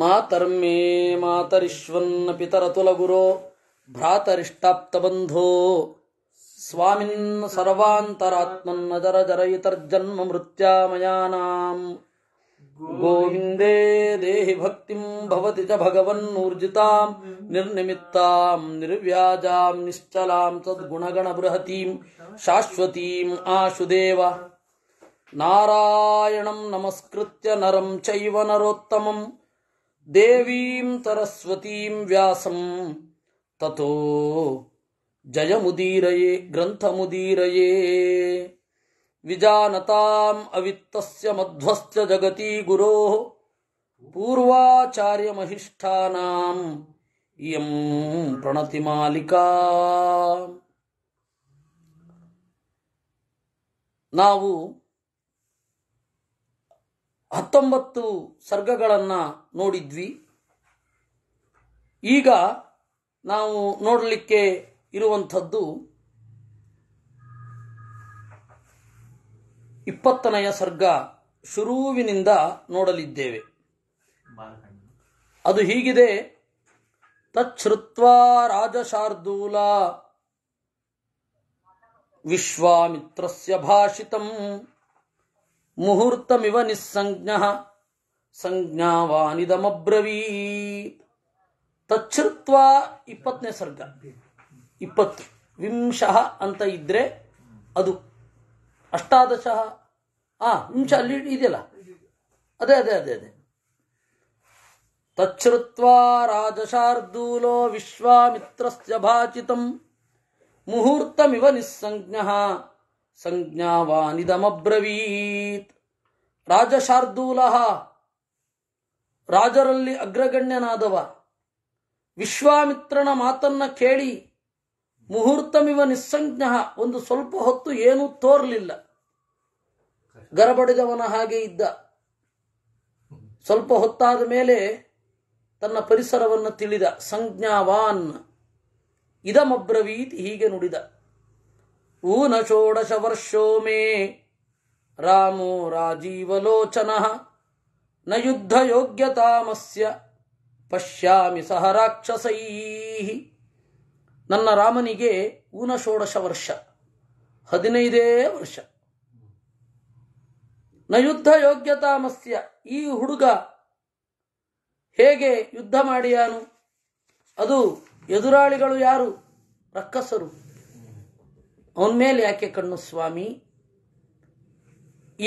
मातर्मे पितरतुलगुरो भ्रातरिष्टाप्तबन्धो स्वामिन् सर्वान्तरात्मन्नजरजरयितर्जन्म मृत्यामयानाम् गोविन्दे देहि भक्तिम् भवति च भगवन्नूर्जिताम् निर्निमित्ताम् निर्व्याजाम् निश्चलाम् तद्गुणगणबृहतीम् शाश्वतीम् आशु देव नारायणम् नमस्कृत्य नरम् चैव नरोत्तमम् देवीं सरस्वतीं व्यासं ततो जयमुदीरये ग्रन्थमुदीरये विजानताम् अवित्तस्य मध्वस्य जगती गुरोः पूर्वाचार्यमहिष्ठानाम् इयं प्रणतिमालिका नावु ಹತ್ತೊಂಬತ್ತು ಸರ್ಗಗಳನ್ನು ನೋಡಿದ್ವಿ ಈಗ ನಾವು ನೋಡಲಿಕ್ಕೆ ಇರುವಂಥದ್ದು ಇಪ್ಪತ್ತನೆಯ ಸರ್ಗ ಶುರುವಿನಿಂದ ನೋಡಲಿದ್ದೇವೆ ಅದು ಹೀಗಿದೆ ತಚ್ಛೃತ್ವ ರಾಜಶಾರ್ದೂಲ ವಿಶ್ವಾಮಿತ್ರಸ್ಯ ಭಾಷಿತಂ ಮುಹೂರ್ತಮಿವ ನಿಸ್ಸಂಜ್ಞ ಸಂಜ್ಞಾವಾನಿದಮಬ್ರವೀತ್ ತಚ್ಛೃತ್ವ ಇಪ್ಪತ್ತನೇ ಸರ್ಗ ಇಪ್ಪತ್ತು ವಿಂಶಃ ಅಂತ ಇದ್ರೆ ಅದು ಅಷ್ಟಾದಶ ಆ ವಿಂಶ ಅಲ್ಲಿ ಇದೆಯಲ್ಲ ಅದೇ ಅದೇ ಅದೇ ಅದೇ ತಚ್ಛೃತ್ವ ರಾಜಶಾರ್ದೂಲೋ ವಿಶ್ವಾಮಿತ್ರಸ್ಯ ಭಾಚಿತಂ ಮುಹೂರ್ತಮಿವ ನಿಸ್ಸಂಜ್ಞ ಸಂಜ್ಞಾವಾನಿದಮ್ರವೀತ್ ರಾಜಶಾರ್ದೂಲ ರಾಜರಲ್ಲಿ ಅಗ್ರಗಣ್ಯನಾದವ ವಿಶ್ವಾಮಿತ್ರನ ಮಾತನ್ನ ಕೇಳಿ ಮುಹೂರ್ತಮಿವ ನಿಸ್ಸಂಜ್ಞ ಒಂದು ಸ್ವಲ್ಪ ಹೊತ್ತು ಏನೂ ತೋರಲಿಲ್ಲ ಗರಬಡಿದವನ ಹಾಗೆ ಇದ್ದ ಸ್ವಲ್ಪ ಹೊತ್ತಾದ ಮೇಲೆ ತನ್ನ ಪರಿಸರವನ್ನು ತಿಳಿದ ಸಂಜ್ಞಾವಾನ್ ಇದಮಬ್ರವೀತ್ ಹೀಗೆ ನುಡಿದ ಊನ ಷೋಡಶ ವರ್ಷೋ ಮೇ ರಾಮೋ ರಾಜೀವಲೋಚನಃ ನ ಯುದ್ಧ ಯೋಗ್ಯತಾಮಸ್ಯ ಪಶ್ಯಾಮಿ ಸಹ ರಾಕ್ಷಸೈ ನನ್ನ ರಾಮನಿಗೆ ಊನ ಷೋಡಶ ವರ್ಷ ಹದಿನೈದೇ ವರ್ಷ ನ ಯುದ್ಧ ಯೋಗ್ಯತಾಮಸ್ಯ ಈ ಹುಡುಗ ಹೇಗೆ ಯುದ್ಧ ಮಾಡಿಯಾನು ಅದು ಎದುರಾಳಿಗಳು ಯಾರು ರಕ್ಕಸರು ಅವನ ಮೇಲೆ ಯಾಕೆ ಕಣ್ಣು ಸ್ವಾಮಿ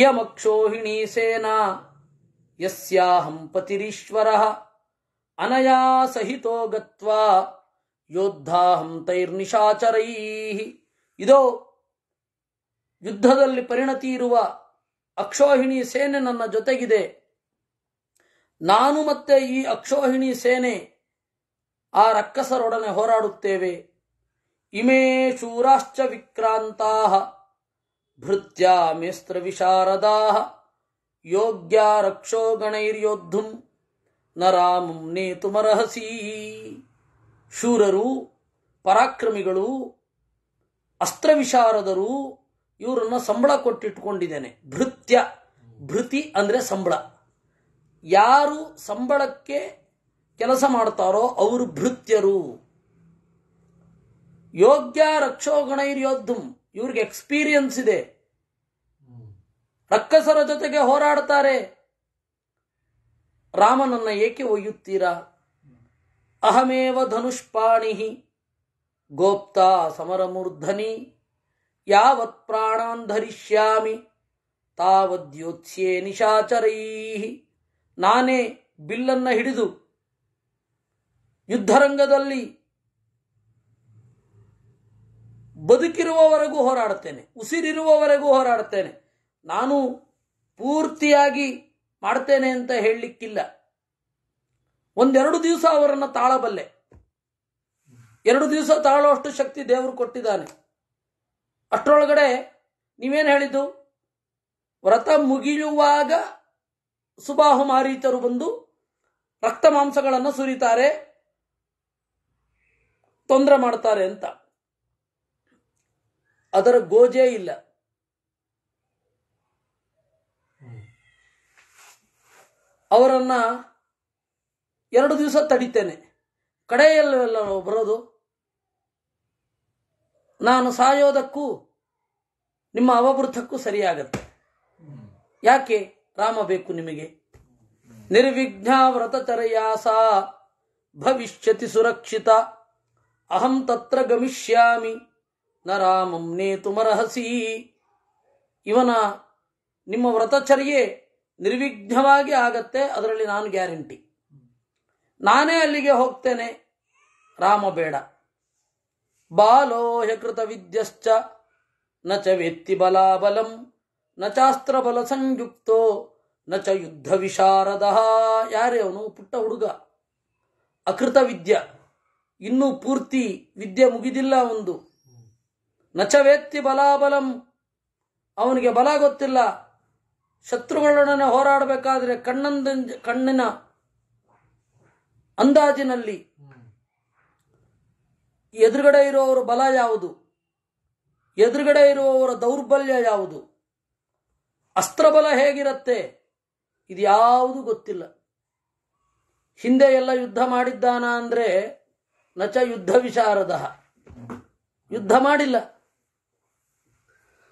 ಯಮಕ್ಷೋಹಿಣಿ ಸೇನಾ ಯಸ್ಯಾಹಂ ಪತಿರೀಶ್ವರ ಅನಯಾ ಸಹಿತೋ ಯೋದ್ಧಾಹಂ ತೈರ್ನಿಶಾಚರೈ ಇದೋ ಯುದ್ಧದಲ್ಲಿ ಪರಿಣತಿ ಇರುವ ಅಕ್ಷೋಹಿಣಿ ಸೇನೆ ನನ್ನ ಜೊತೆಗಿದೆ ನಾನು ಮತ್ತೆ ಈ ಅಕ್ಷೋಹಿಣಿ ಸೇನೆ ಆ ರಕ್ಕಸರೊಡನೆ ಹೋರಾಡುತ್ತೇವೆ ಇಮೇ ಶೂರಾಶ್ಚ ವಿಕ್ರಾಂತಾ ಭೃತ್ಯಾ ಮೇಸ್ತ್ರ ವಿಶಾರದಾ ಯೋಗ್ಯ ರಕ್ಷೋ ಗಣೈರ್ಯೋದ್ಧುಂ ನ ರಾಮಂ ನೇತುಮರಹಸೀ ಶೂರರು ಪರಾಕ್ರಮಿಗಳು ಅಸ್ತ್ರವಿಶಾರದರು ಇವರನ್ನ ಸಂಬಳ ಕೊಟ್ಟಿಟ್ಕೊಂಡಿದ್ದೇನೆ ಭೃತ್ಯ ಭೃತಿ ಅಂದರೆ ಸಂಬಳ ಯಾರು ಸಂಬಳಕ್ಕೆ ಕೆಲಸ ಮಾಡ್ತಾರೋ ಅವರು ಭೃತ್ಯರು ಯೋಗ್ಯ ರಕ್ಷೋಗಣೈರ್ಯೋದ್ಧಂ ಇವ್ರಿಗೆ ಎಕ್ಸ್ಪೀರಿಯನ್ಸ್ ಇದೆ ರಕ್ಕಸರ ಜೊತೆಗೆ ಹೋರಾಡ್ತಾರೆ ರಾಮನನ್ನ ಏಕೆ ಒಯ್ಯುತ್ತೀರಾ ಅಹಮೇವ ಧನುಷ್ಪಾಣಿ ಗೋಪ್ತಾ ಸಮರಮೂರ್ಧನಿ ಯಾವತ್ ಪ್ರಾಣಾನ್ ಧರಿಷ್ಯಾಮಿ ತಾವದ್ಯೋತ್ಸ್ಯೆ ನಿಶಾಚರೈ ನಾನೇ ಬಿಲ್ಲನ್ನ ಹಿಡಿದು ಯುದ್ಧರಂಗದಲ್ಲಿ ಬದುಕಿರುವವರೆಗೂ ಹೋರಾಡುತ್ತೇನೆ ಉಸಿರಿರುವವರೆಗೂ ಹೋರಾಡುತ್ತೇನೆ ನಾನು ಪೂರ್ತಿಯಾಗಿ ಮಾಡ್ತೇನೆ ಅಂತ ಹೇಳಲಿಕ್ಕಿಲ್ಲ ಒಂದೆರಡು ದಿವಸ ಅವರನ್ನು ತಾಳಬಲ್ಲೆ ಎರಡು ದಿವಸ ತಾಳುವಷ್ಟು ಶಕ್ತಿ ದೇವರು ಕೊಟ್ಟಿದ್ದಾನೆ ಅಷ್ಟರೊಳಗಡೆ ನೀವೇನು ಹೇಳಿದ್ದು ವ್ರತ ಮುಗಿಯುವಾಗ ಸುಬಾಹು ಮಾರೀತರು ಬಂದು ರಕ್ತ ಮಾಂಸಗಳನ್ನು ಸುರಿತಾರೆ ತೊಂದರೆ ಮಾಡ್ತಾರೆ ಅಂತ ಅದರ ಗೋಜೆ ಇಲ್ಲ ಅವರನ್ನ ಎರಡು ದಿವಸ ತಡಿತೇನೆ ಕಡೆಯಲ್ಲವೆಲ್ಲ ಬರೋದು ನಾನು ಸಾಯೋದಕ್ಕೂ ನಿಮ್ಮ ಅವಭೃತಕ್ಕೂ ಸರಿಯಾಗತ್ತೆ ಯಾಕೆ ರಾಮ ಬೇಕು ನಿಮಗೆ ನಿರ್ವಿಘ್ನ ತರೆಯಾಸ ಭವಿಷ್ಯತಿ ಸುರಕ್ಷಿತ ಅಹಂ ತತ್ರ ಗಮಿಷ್ಯಾಮಿ ನ ರಾಮಂ ಇವನ ನಿಮ್ಮ ವ್ರತಚರ್ಯೆ ನಿರ್ವಿಘ್ನವಾಗಿ ಆಗತ್ತೆ ಅದರಲ್ಲಿ ನಾನು ಗ್ಯಾರಂಟಿ ನಾನೇ ಅಲ್ಲಿಗೆ ಹೋಗ್ತೇನೆ ರಾಮ ಬೇಡ ಬಾಲೋಹ ಕೃತ ವಿದ್ಯಶ್ಚ ನ ಚ ವೇತ್ತಿ ಬಲಾಬಲಂ ನ ಚಾಸ್ತ್ರಬಲ ಸಂಯುಕ್ತೋ ನ ಚ ಯುದ್ಧ ವಿಶಾರದ ಯಾರೇ ಅವನು ಪುಟ್ಟ ಹುಡುಗ ಅಕೃತ ವಿದ್ಯ ಇನ್ನೂ ಪೂರ್ತಿ ವಿದ್ಯೆ ಮುಗಿದಿಲ್ಲ ಒಂದು ನಚ ವೇತ್ತಿ ಬಲಾಬಲಂ ಅವನಿಗೆ ಬಲ ಗೊತ್ತಿಲ್ಲ ಶತ್ರುಗಳೊಡನೆ ಹೋರಾಡಬೇಕಾದ್ರೆ ಕಣ್ಣಂದ ಕಣ್ಣಿನ ಅಂದಾಜಿನಲ್ಲಿ ಎದುರುಗಡೆ ಇರುವವರ ಬಲ ಯಾವುದು ಎದುರುಗಡೆ ಇರುವವರ ದೌರ್ಬಲ್ಯ ಯಾವುದು ಅಸ್ತ್ರಬಲ ಹೇಗಿರುತ್ತೆ ಇದು ಯಾವುದು ಗೊತ್ತಿಲ್ಲ ಹಿಂದೆ ಎಲ್ಲ ಯುದ್ಧ ಮಾಡಿದ್ದಾನ ಅಂದ್ರೆ ನಚ ಯುದ್ಧ ವಿಶಾರದ ಯುದ್ಧ ಮಾಡಿಲ್ಲ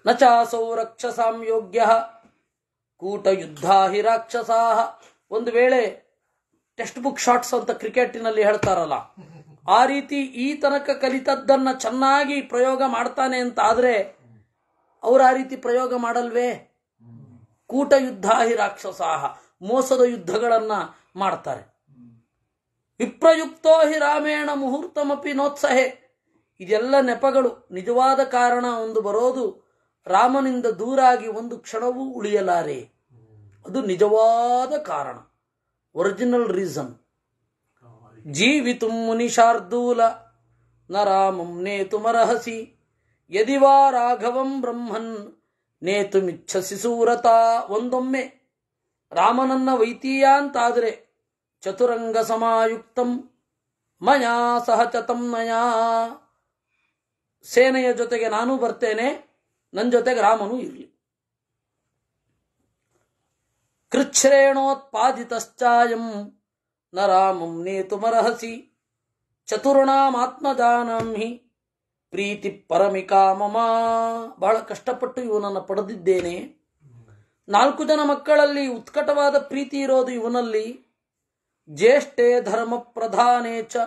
ನ ಚಾಸೌ ರಕ್ಷಸಾಂ ಯೋಗ್ಯ ಕೂಟಯುದ್ಧಾ ಹಿ ರಾಕ್ಷಸಾಹ ಒಂದು ವೇಳೆ ಟೆಕ್ಸ್ಟ್ ಬುಕ್ ಶಾರ್ಟ್ಸ್ ಅಂತ ಕ್ರಿಕೆಟ್ನಲ್ಲಿ ಹೇಳ್ತಾರಲ್ಲ ಆ ರೀತಿ ಈ ತನಕ ಕಲಿತದ್ದನ್ನ ಚೆನ್ನಾಗಿ ಪ್ರಯೋಗ ಮಾಡ್ತಾನೆ ಅಂತ ಆದ್ರೆ ಅವರ ಆ ರೀತಿ ಪ್ರಯೋಗ ಮಾಡಲ್ವೇ ಕೂಟ ಯುದ್ಧ ಹಿ ರಾಕ್ಷಸಾಹ ಮೋಸದ ಯುದ್ಧಗಳನ್ನ ಮಾಡ್ತಾರೆ ವಿಪ್ರಯುಕ್ತೋ ಹಿ ರಾಮೇಣ ಮುಹೂರ್ತಮಪಿ ನೋತ್ಸಹೆ ಇದೆಲ್ಲ ನೆಪಗಳು ನಿಜವಾದ ಕಾರಣ ಒಂದು ಬರೋದು ರಾಮನಿಂದ ದೂರಾಗಿ ಒಂದು ಕ್ಷಣವೂ ಉಳಿಯಲಾರೆ ಅದು ನಿಜವಾದ ಕಾರಣ ಒರಿಜಿನಲ್ ರೀಸನ್ ಜೀವಿತು ಮುನಿಶಾರ್ದೂಲ ನ ರಾಮಂ ನೇತು ಯದಿ ವಾ ರಾಘವಂ ಬ್ರಹ್ಮನ್ ನೇತುಮಿಚ್ಛಸಿ ಸೂರತ ಒಂದೊಮ್ಮೆ ರಾಮನನ್ನ ವೈತೀಯ ಅಂತಾದರೆ ಚತುರಂಗ ಸಮಾಯುಕ್ತಂ ಮಯಾ ಸಹಚತಂ ನಯಾ ಸೇನೆಯ ಜೊತೆಗೆ ನಾನು ಬರ್ತೇನೆ ನನ್ನ ಜೊತೆ ರಾಮನು ಇರಲಿ ಕೃಚ್ಛ್ರೇಣೋತ್ಪಾದಿತಶ್ಚಾಯಂ ನ ರಾಮಂ ನೇತುಮರ್ಹಸಿ ಚತುರ್ಣಾಮಾತ್ಮಜಾನಂ ಹಿ ಪ್ರೀತಿ ಪರಮಿಕಾ ಮಮ ಬಹಳ ಕಷ್ಟಪಟ್ಟು ಇವನನ್ನು ಪಡೆದಿದ್ದೇನೆ ನಾಲ್ಕು ಜನ ಮಕ್ಕಳಲ್ಲಿ ಉತ್ಕಟವಾದ ಪ್ರೀತಿ ಇರೋದು ಇವನಲ್ಲಿ ಜ್ಯೇಷ್ಠೆ ಧರ್ಮ ಪ್ರಧಾನೇ ಚ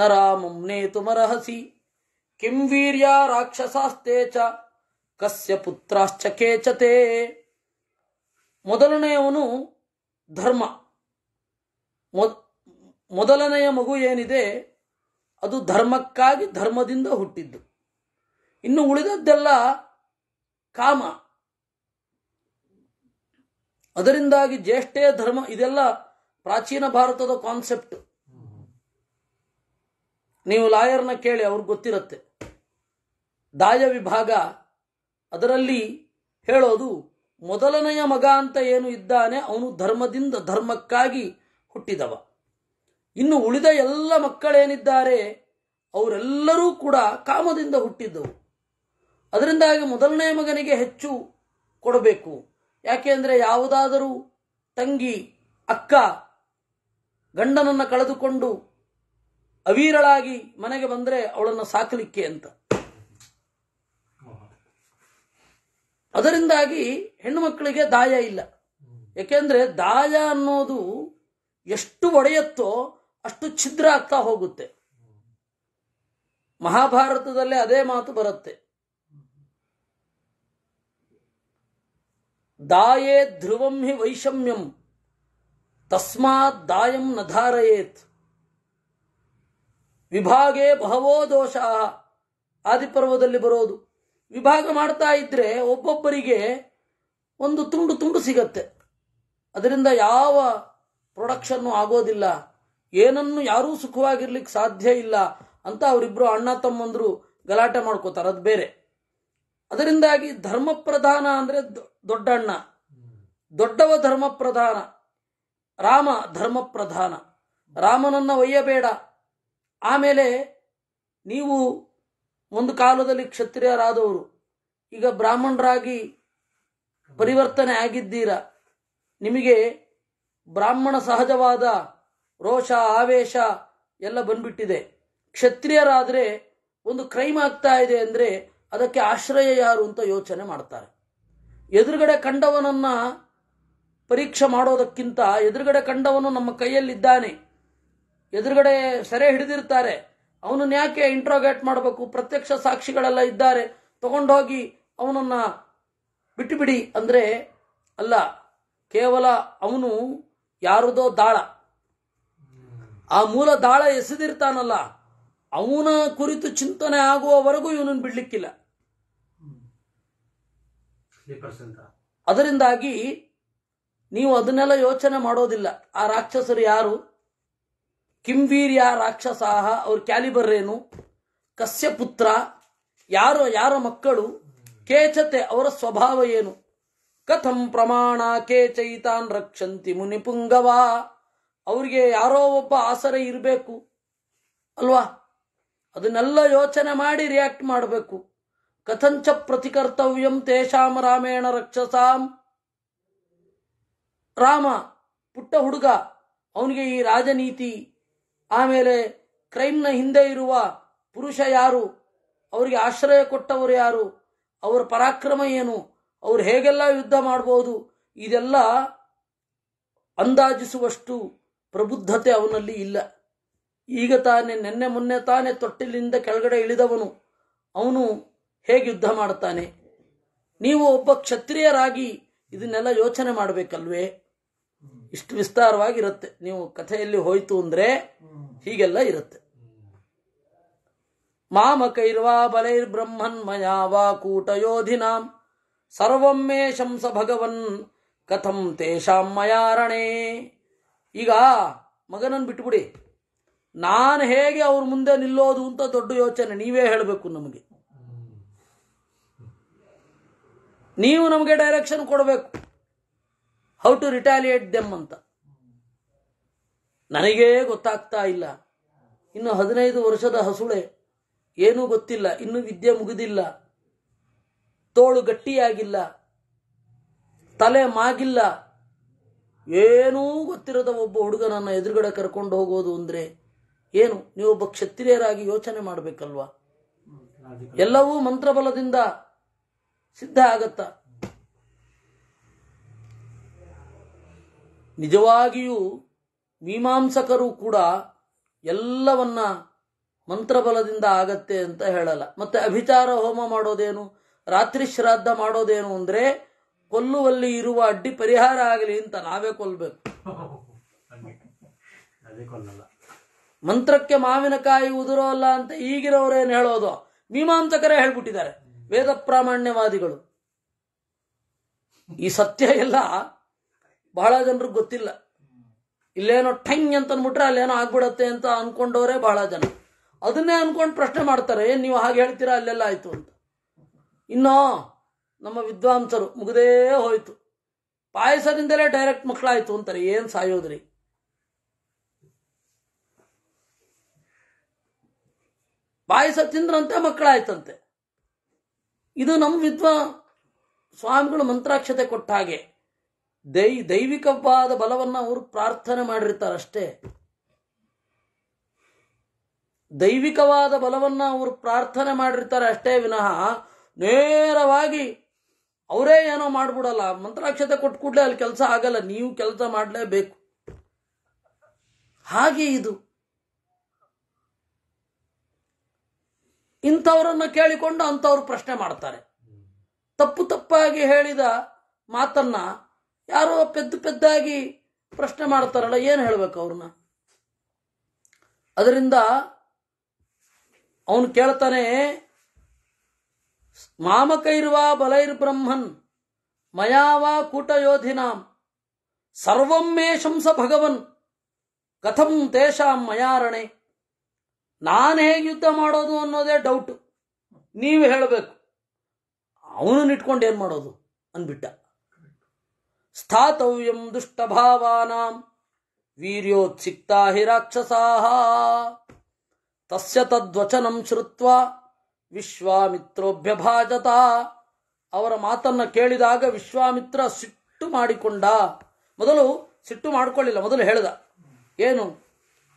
ನ ರಾಮಂ ಕಿಂ ರಾಕ್ಷಸಾಸ್ತೆ ಚ ಕಸ್ಯ ಪುತ್ರಾಶ್ಚ ಮೊದಲನೆಯವನು ಧರ್ಮ ಮೊದಲನೆಯ ಮಗು ಏನಿದೆ ಅದು ಧರ್ಮಕ್ಕಾಗಿ ಧರ್ಮದಿಂದ ಹುಟ್ಟಿದ್ದು ಇನ್ನು ಉಳಿದದ್ದೆಲ್ಲ ಕಾಮ ಅದರಿಂದಾಗಿ ಜ್ಯೇಷ್ಠೇ ಧರ್ಮ ಇದೆಲ್ಲ ಪ್ರಾಚೀನ ಭಾರತದ ಕಾನ್ಸೆಪ್ಟ್ ನೀವು ಲಾಯರ್ನ ಕೇಳಿ ಅವ್ರಿಗೆ ಗೊತ್ತಿರುತ್ತೆ ದಾಯ ವಿಭಾಗ ಅದರಲ್ಲಿ ಹೇಳೋದು ಮೊದಲನೆಯ ಮಗ ಅಂತ ಏನು ಇದ್ದಾನೆ ಅವನು ಧರ್ಮದಿಂದ ಧರ್ಮಕ್ಕಾಗಿ ಹುಟ್ಟಿದವ ಇನ್ನು ಉಳಿದ ಎಲ್ಲ ಮಕ್ಕಳೇನಿದ್ದಾರೆ ಅವರೆಲ್ಲರೂ ಕೂಡ ಕಾಮದಿಂದ ಹುಟ್ಟಿದ್ದವು ಅದರಿಂದಾಗಿ ಮೊದಲನೆಯ ಮಗನಿಗೆ ಹೆಚ್ಚು ಕೊಡಬೇಕು ಅಂದರೆ ಯಾವುದಾದರೂ ತಂಗಿ ಅಕ್ಕ ಗಂಡನನ್ನು ಕಳೆದುಕೊಂಡು ಅವೀರಳಾಗಿ ಮನೆಗೆ ಬಂದರೆ ಅವಳನ್ನು ಸಾಕಲಿಕ್ಕೆ ಅಂತ ಅದರಿಂದಾಗಿ ಹೆಣ್ಣು ಮಕ್ಕಳಿಗೆ ದಾಯ ಇಲ್ಲ ಏಕೆಂದ್ರೆ ದಾಯ ಅನ್ನೋದು ಎಷ್ಟು ಒಡೆಯತ್ತೋ ಅಷ್ಟು ಛಿದ್ರ ಆಗ್ತಾ ಹೋಗುತ್ತೆ ಮಹಾಭಾರತದಲ್ಲೇ ಅದೇ ಮಾತು ಬರುತ್ತೆ ದಾಯೇ ಧ್ರುವಂ ಹಿ ವೈಷಮ್ಯಂ ತಸ್ಮಾತ್ ದಾಯಂ ಧಾರಯೇತ್ ವಿಭಾಗೆ ಬಹವೋ ದೋಷ ಆದಿಪರ್ವದಲ್ಲಿ ಬರೋದು ವಿಭಾಗ ಮಾಡ್ತಾ ಇದ್ರೆ ಒಬ್ಬೊಬ್ಬರಿಗೆ ಒಂದು ತುಂಡು ತುಂಡು ಸಿಗತ್ತೆ ಅದರಿಂದ ಯಾವ ಪ್ರೊಡಕ್ಷನ್ನು ಆಗೋದಿಲ್ಲ ಏನನ್ನು ಯಾರೂ ಸುಖವಾಗಿರ್ಲಿಕ್ಕೆ ಸಾಧ್ಯ ಇಲ್ಲ ಅಂತ ಅವರಿಬ್ಬರು ಅಣ್ಣ ತಮ್ಮಂದರು ಗಲಾಟೆ ಮಾಡ್ಕೋತಾರೆ ಅದು ಬೇರೆ ಅದರಿಂದಾಗಿ ಧರ್ಮ ಪ್ರಧಾನ ಅಂದರೆ ದೊಡ್ಡಣ್ಣ ದೊಡ್ಡವ ಧರ್ಮ ಪ್ರಧಾನ ರಾಮ ಧರ್ಮ ಪ್ರಧಾನ ರಾಮನನ್ನ ಒಯ್ಯಬೇಡ ಆಮೇಲೆ ನೀವು ಒಂದು ಕಾಲದಲ್ಲಿ ಕ್ಷತ್ರಿಯರಾದವರು ಈಗ ಬ್ರಾಹ್ಮಣರಾಗಿ ಪರಿವರ್ತನೆ ಆಗಿದ್ದೀರಾ ನಿಮಗೆ ಬ್ರಾಹ್ಮಣ ಸಹಜವಾದ ರೋಷ ಆವೇಶ ಎಲ್ಲ ಬಂದ್ಬಿಟ್ಟಿದೆ ಕ್ಷತ್ರಿಯರಾದರೆ ಒಂದು ಕ್ರೈಮ್ ಆಗ್ತಾ ಇದೆ ಅಂದರೆ ಅದಕ್ಕೆ ಆಶ್ರಯ ಯಾರು ಅಂತ ಯೋಚನೆ ಮಾಡ್ತಾರೆ ಎದುರುಗಡೆ ಕಂಡವನನ್ನು ಪರೀಕ್ಷೆ ಮಾಡೋದಕ್ಕಿಂತ ಎದುರುಗಡೆ ಕಂಡವನು ನಮ್ಮ ಕೈಯಲ್ಲಿದ್ದಾನೆ ಎದುರುಗಡೆ ಸೆರೆ ಹಿಡಿದಿರ್ತಾರೆ ಅವನನ್ನ ಯಾಕೆ ಇಂಟ್ರೋಗೇಟ್ ಮಾಡಬೇಕು ಪ್ರತ್ಯಕ್ಷ ಸಾಕ್ಷಿಗಳೆಲ್ಲ ಇದ್ದಾರೆ ತಗೊಂಡೋಗಿ ಅವನನ್ನ ಬಿಟ್ಟು ಬಿಡಿ ಅಂದರೆ ಅಲ್ಲ ಕೇವಲ ಅವನು ಯಾರದೋ ದಾಳ ಆ ಮೂಲ ದಾಳ ಎಸೆದಿರ್ತಾನಲ್ಲ ಅವನ ಕುರಿತು ಚಿಂತನೆ ಆಗುವವರೆಗೂ ಇವನನ್ನು ಬಿಡ್ಲಿಕ್ಕಿಲ್ಲ ಅದರಿಂದಾಗಿ ನೀವು ಅದನ್ನೆಲ್ಲ ಯೋಚನೆ ಮಾಡೋದಿಲ್ಲ ಆ ರಾಕ್ಷಸರು ಯಾರು ಕಿಂವೀರ್ಯ ರಾಕ್ಷಸಾಹ ಅವ್ರ ಕ್ಯಾಲಿಬರ್ ಏನು ಕಸ್ಯ ಪುತ್ರ ಯಾರ ಯಾರ ಮಕ್ಕಳು ಕೇಚತೆ ಅವರ ಸ್ವಭಾವ ಏನು ಕಥಂ ಪ್ರಮಾಣ ಚೈತಾನ್ ರಕ್ಷಂತಿ ಮುನಿಪುಂಗವಾ ಅವ್ರಿಗೆ ಯಾರೋ ಒಬ್ಬ ಆಸರೆ ಇರಬೇಕು ಅಲ್ವಾ ಅದನ್ನೆಲ್ಲ ಯೋಚನೆ ಮಾಡಿ ರಿಯಾಕ್ಟ್ ಮಾಡಬೇಕು ಕಥಂಚ ಪ್ರತಿಕರ್ತವ್ಯಂ ತೇಷಾಂ ರಾಮೇಣ ರಕ್ಷಸಾಂ ರಾಮ ಪುಟ್ಟ ಹುಡುಗ ಅವನಿಗೆ ಈ ರಾಜನೀತಿ ಆಮೇಲೆ ಕ್ರೈಮ್ನ ಹಿಂದೆ ಇರುವ ಪುರುಷ ಯಾರು ಅವರಿಗೆ ಆಶ್ರಯ ಕೊಟ್ಟವರು ಯಾರು ಅವರ ಪರಾಕ್ರಮ ಏನು ಅವರು ಹೇಗೆಲ್ಲ ಯುದ್ಧ ಮಾಡಬಹುದು ಇದೆಲ್ಲ ಅಂದಾಜಿಸುವಷ್ಟು ಪ್ರಬುದ್ಧತೆ ಅವನಲ್ಲಿ ಇಲ್ಲ ಈಗ ತಾನೆ ನಿನ್ನೆ ಮೊನ್ನೆ ತಾನೇ ತೊಟ್ಟಿಲಿಂದ ಕೆಳಗಡೆ ಇಳಿದವನು ಅವನು ಹೇಗೆ ಯುದ್ಧ ಮಾಡುತ್ತಾನೆ ನೀವು ಒಬ್ಬ ಕ್ಷತ್ರಿಯರಾಗಿ ಇದನ್ನೆಲ್ಲ ಯೋಚನೆ ಮಾಡಬೇಕಲ್ವೇ ಇಷ್ಟು ವಿಸ್ತಾರವಾಗಿರುತ್ತೆ ನೀವು ಕಥೆಯಲ್ಲಿ ಹೋಯ್ತು ಅಂದ್ರೆ ಹೀಗೆಲ್ಲ ಇರುತ್ತೆ ಮಾಮಕೈರ್ವಾ ಬಲೈರ್ ಬ್ರಹ್ಮನ್ಮಯ ವಾ ಕೂಟಯೋಧಿನಾಂ ಸರ್ವಮ್ಮೇ ಶಂಸ ಭಗವನ್ ಕಥಂ ತೇಷಾಂ ಮಯಾರಣೇ ಈಗ ಮಗನನ್ನು ಬಿಟ್ಬಿಡಿ ನಾನು ಹೇಗೆ ಅವ್ರ ಮುಂದೆ ನಿಲ್ಲೋದು ಅಂತ ದೊಡ್ಡ ಯೋಚನೆ ನೀವೇ ಹೇಳಬೇಕು ನಮಗೆ ನೀವು ನಮಗೆ ಡೈರೆಕ್ಷನ್ ಕೊಡಬೇಕು ಹೌ ಟು ರಿಟಾಲಿಯೇಟ್ ದೆಮ್ ಅಂತ ನನಗೇ ಗೊತ್ತಾಗ್ತಾ ಇಲ್ಲ ಇನ್ನು ಹದಿನೈದು ವರ್ಷದ ಹಸುಳೆ ಏನೂ ಗೊತ್ತಿಲ್ಲ ಇನ್ನು ವಿದ್ಯೆ ಮುಗಿದಿಲ್ಲ ತೋಳು ಗಟ್ಟಿಯಾಗಿಲ್ಲ ತಲೆ ಮಾಗಿಲ್ಲ ಏನೂ ಗೊತ್ತಿರದ ಒಬ್ಬ ಹುಡುಗನನ್ನು ಎದುರುಗಡೆ ಕರ್ಕೊಂಡು ಹೋಗೋದು ಅಂದರೆ ಏನು ನೀವೊಬ್ಬ ಕ್ಷತ್ರಿಯರಾಗಿ ಯೋಚನೆ ಮಾಡಬೇಕಲ್ವಾ ಎಲ್ಲವೂ ಮಂತ್ರಬಲದಿಂದ ಸಿದ್ಧ ಆಗತ್ತಾ ನಿಜವಾಗಿಯೂ ಮೀಮಾಂಸಕರು ಕೂಡ ಎಲ್ಲವನ್ನ ಮಂತ್ರಬಲದಿಂದ ಆಗತ್ತೆ ಅಂತ ಹೇಳಲ್ಲ ಮತ್ತೆ ಅಭಿಚಾರ ಹೋಮ ಮಾಡೋದೇನು ರಾತ್ರಿ ಶ್ರಾದ್ದ ಮಾಡೋದೇನು ಅಂದ್ರೆ ಕೊಲ್ಲುವಲ್ಲಿ ಇರುವ ಅಡ್ಡಿ ಪರಿಹಾರ ಆಗಲಿ ಅಂತ ನಾವೇ ಕೊಲ್ಬೇಕು ಮಂತ್ರಕ್ಕೆ ಮಾವಿನಕಾಯಿ ಅಲ್ಲ ಅಂತ ಈಗಿರೋರೇನು ಹೇಳೋದು ಮೀಮಾಂಸಕರೇ ಹೇಳ್ಬಿಟ್ಟಿದ್ದಾರೆ ವೇದ ಪ್ರಾಮಾಣ್ಯವಾದಿಗಳು ಈ ಸತ್ಯ ಎಲ್ಲ ಬಹಳ ಜನರಿಗೆ ಗೊತ್ತಿಲ್ಲ ಇಲ್ಲೇನೋ ಠಂಗ್ ಅಂತ ಅನ್ಬಿಟ್ರೆ ಅಲ್ಲೇನೋ ಆಗ್ಬಿಡತ್ತೆ ಅಂತ ಅನ್ಕೊಂಡವರೇ ಬಹಳ ಜನ ಅದನ್ನೇ ಅನ್ಕೊಂಡು ಪ್ರಶ್ನೆ ಮಾಡ್ತಾರೆ ಏನ್ ನೀವು ಹಾಗೆ ಹೇಳ್ತೀರಾ ಅಲ್ಲೆಲ್ಲ ಆಯ್ತು ಅಂತ ಇನ್ನೋ ನಮ್ಮ ವಿದ್ವಾಂಸರು ಮುಗದೇ ಹೋಯ್ತು ಪಾಯಸದಿಂದಲೇ ಡೈರೆಕ್ಟ್ ಮಕ್ಕಳಾಯ್ತು ಅಂತಾರೆ ಏನ್ ಸಾಯೋದ್ರಿ ಪಾಯಸ ತಿಂದ್ರಂತೆ ಮಕ್ಕಳಾಯ್ತಂತೆ ಇದು ನಮ್ಮ ವಿದ್ವಾ ಸ್ವಾಮಿಗಳು ಮಂತ್ರಾಕ್ಷತೆ ಕೊಟ್ಟ ಹಾಗೆ ದೈ ದೈವಿಕವಾದ ಬಲವನ್ನು ಅವರು ಪ್ರಾರ್ಥನೆ ಮಾಡಿರ್ತಾರೆ ಅಷ್ಟೇ ದೈವಿಕವಾದ ಬಲವನ್ನು ಅವರು ಪ್ರಾರ್ಥನೆ ಮಾಡಿರ್ತಾರೆ ಅಷ್ಟೇ ವಿನಃ ನೇರವಾಗಿ ಅವರೇ ಏನೋ ಮಾಡ್ಬಿಡಲ್ಲ ಮಂತ್ರಾಕ್ಷತೆ ಕೊಟ್ಟು ಕೂಡಲೇ ಅಲ್ಲಿ ಕೆಲಸ ಆಗಲ್ಲ ನೀವು ಕೆಲಸ ಮಾಡಲೇಬೇಕು ಹಾಗೆ ಇದು ಇಂಥವರನ್ನು ಕೇಳಿಕೊಂಡು ಅಂಥವ್ರು ಪ್ರಶ್ನೆ ಮಾಡ್ತಾರೆ ತಪ್ಪು ತಪ್ಪಾಗಿ ಹೇಳಿದ ಮಾತನ್ನ ಯಾರೋ ಪೆದ್ದು ಪೆದ್ದಾಗಿ ಪ್ರಶ್ನೆ ಮಾಡ್ತಾರಲ್ಲ ಏನು ಹೇಳಬೇಕು ಅವ್ರನ್ನ ಅದರಿಂದ ಅವನು ಕೇಳ್ತಾನೆ ಮಾಮಕೈರ್ವಾ ಬಲೈರ್ ಬ್ರಹ್ಮನ್ ಮಯಾವಾ ಕೂಟಯೋಧಿನಾಂ ಸರ್ವಂ ಶಂಸ ಭಗವನ್ ಕಥಂ ತೇಷಾಂ ಮಯಾರಣೆ ನಾನು ಹೇಗೆ ಯುದ್ಧ ಮಾಡೋದು ಅನ್ನೋದೇ ಡೌಟ್ ನೀವು ಹೇಳಬೇಕು ಅವನನ್ನು ಇಟ್ಕೊಂಡು ಏನು ಮಾಡೋದು ಅಂದ್ಬಿಟ್ಟ ಸ್ಥಾತವ್ಯಂ ದುಷ್ಟಭಾವಾನಾಂ ವೀರ್ಯೋತ್ಸಿಕ್ತಾ ಹಿ ರಾಕ್ಷಸಾಹ ತಸ್ಯ ತದ್ವಚನಂ ಶ್ರುತ್ವ ವಿಶ್ವಾಮಿತ್ರೋಭ್ಯಭಾಜತ ಅವರ ಮಾತನ್ನು ಕೇಳಿದಾಗ ವಿಶ್ವಾಮಿತ್ರ ಸಿಟ್ಟು ಮಾಡಿಕೊಂಡ ಮೊದಲು ಸಿಟ್ಟು ಮಾಡಿಕೊಳ್ಳಿಲ್ಲ ಮೊದಲು ಹೇಳಿದ ಏನು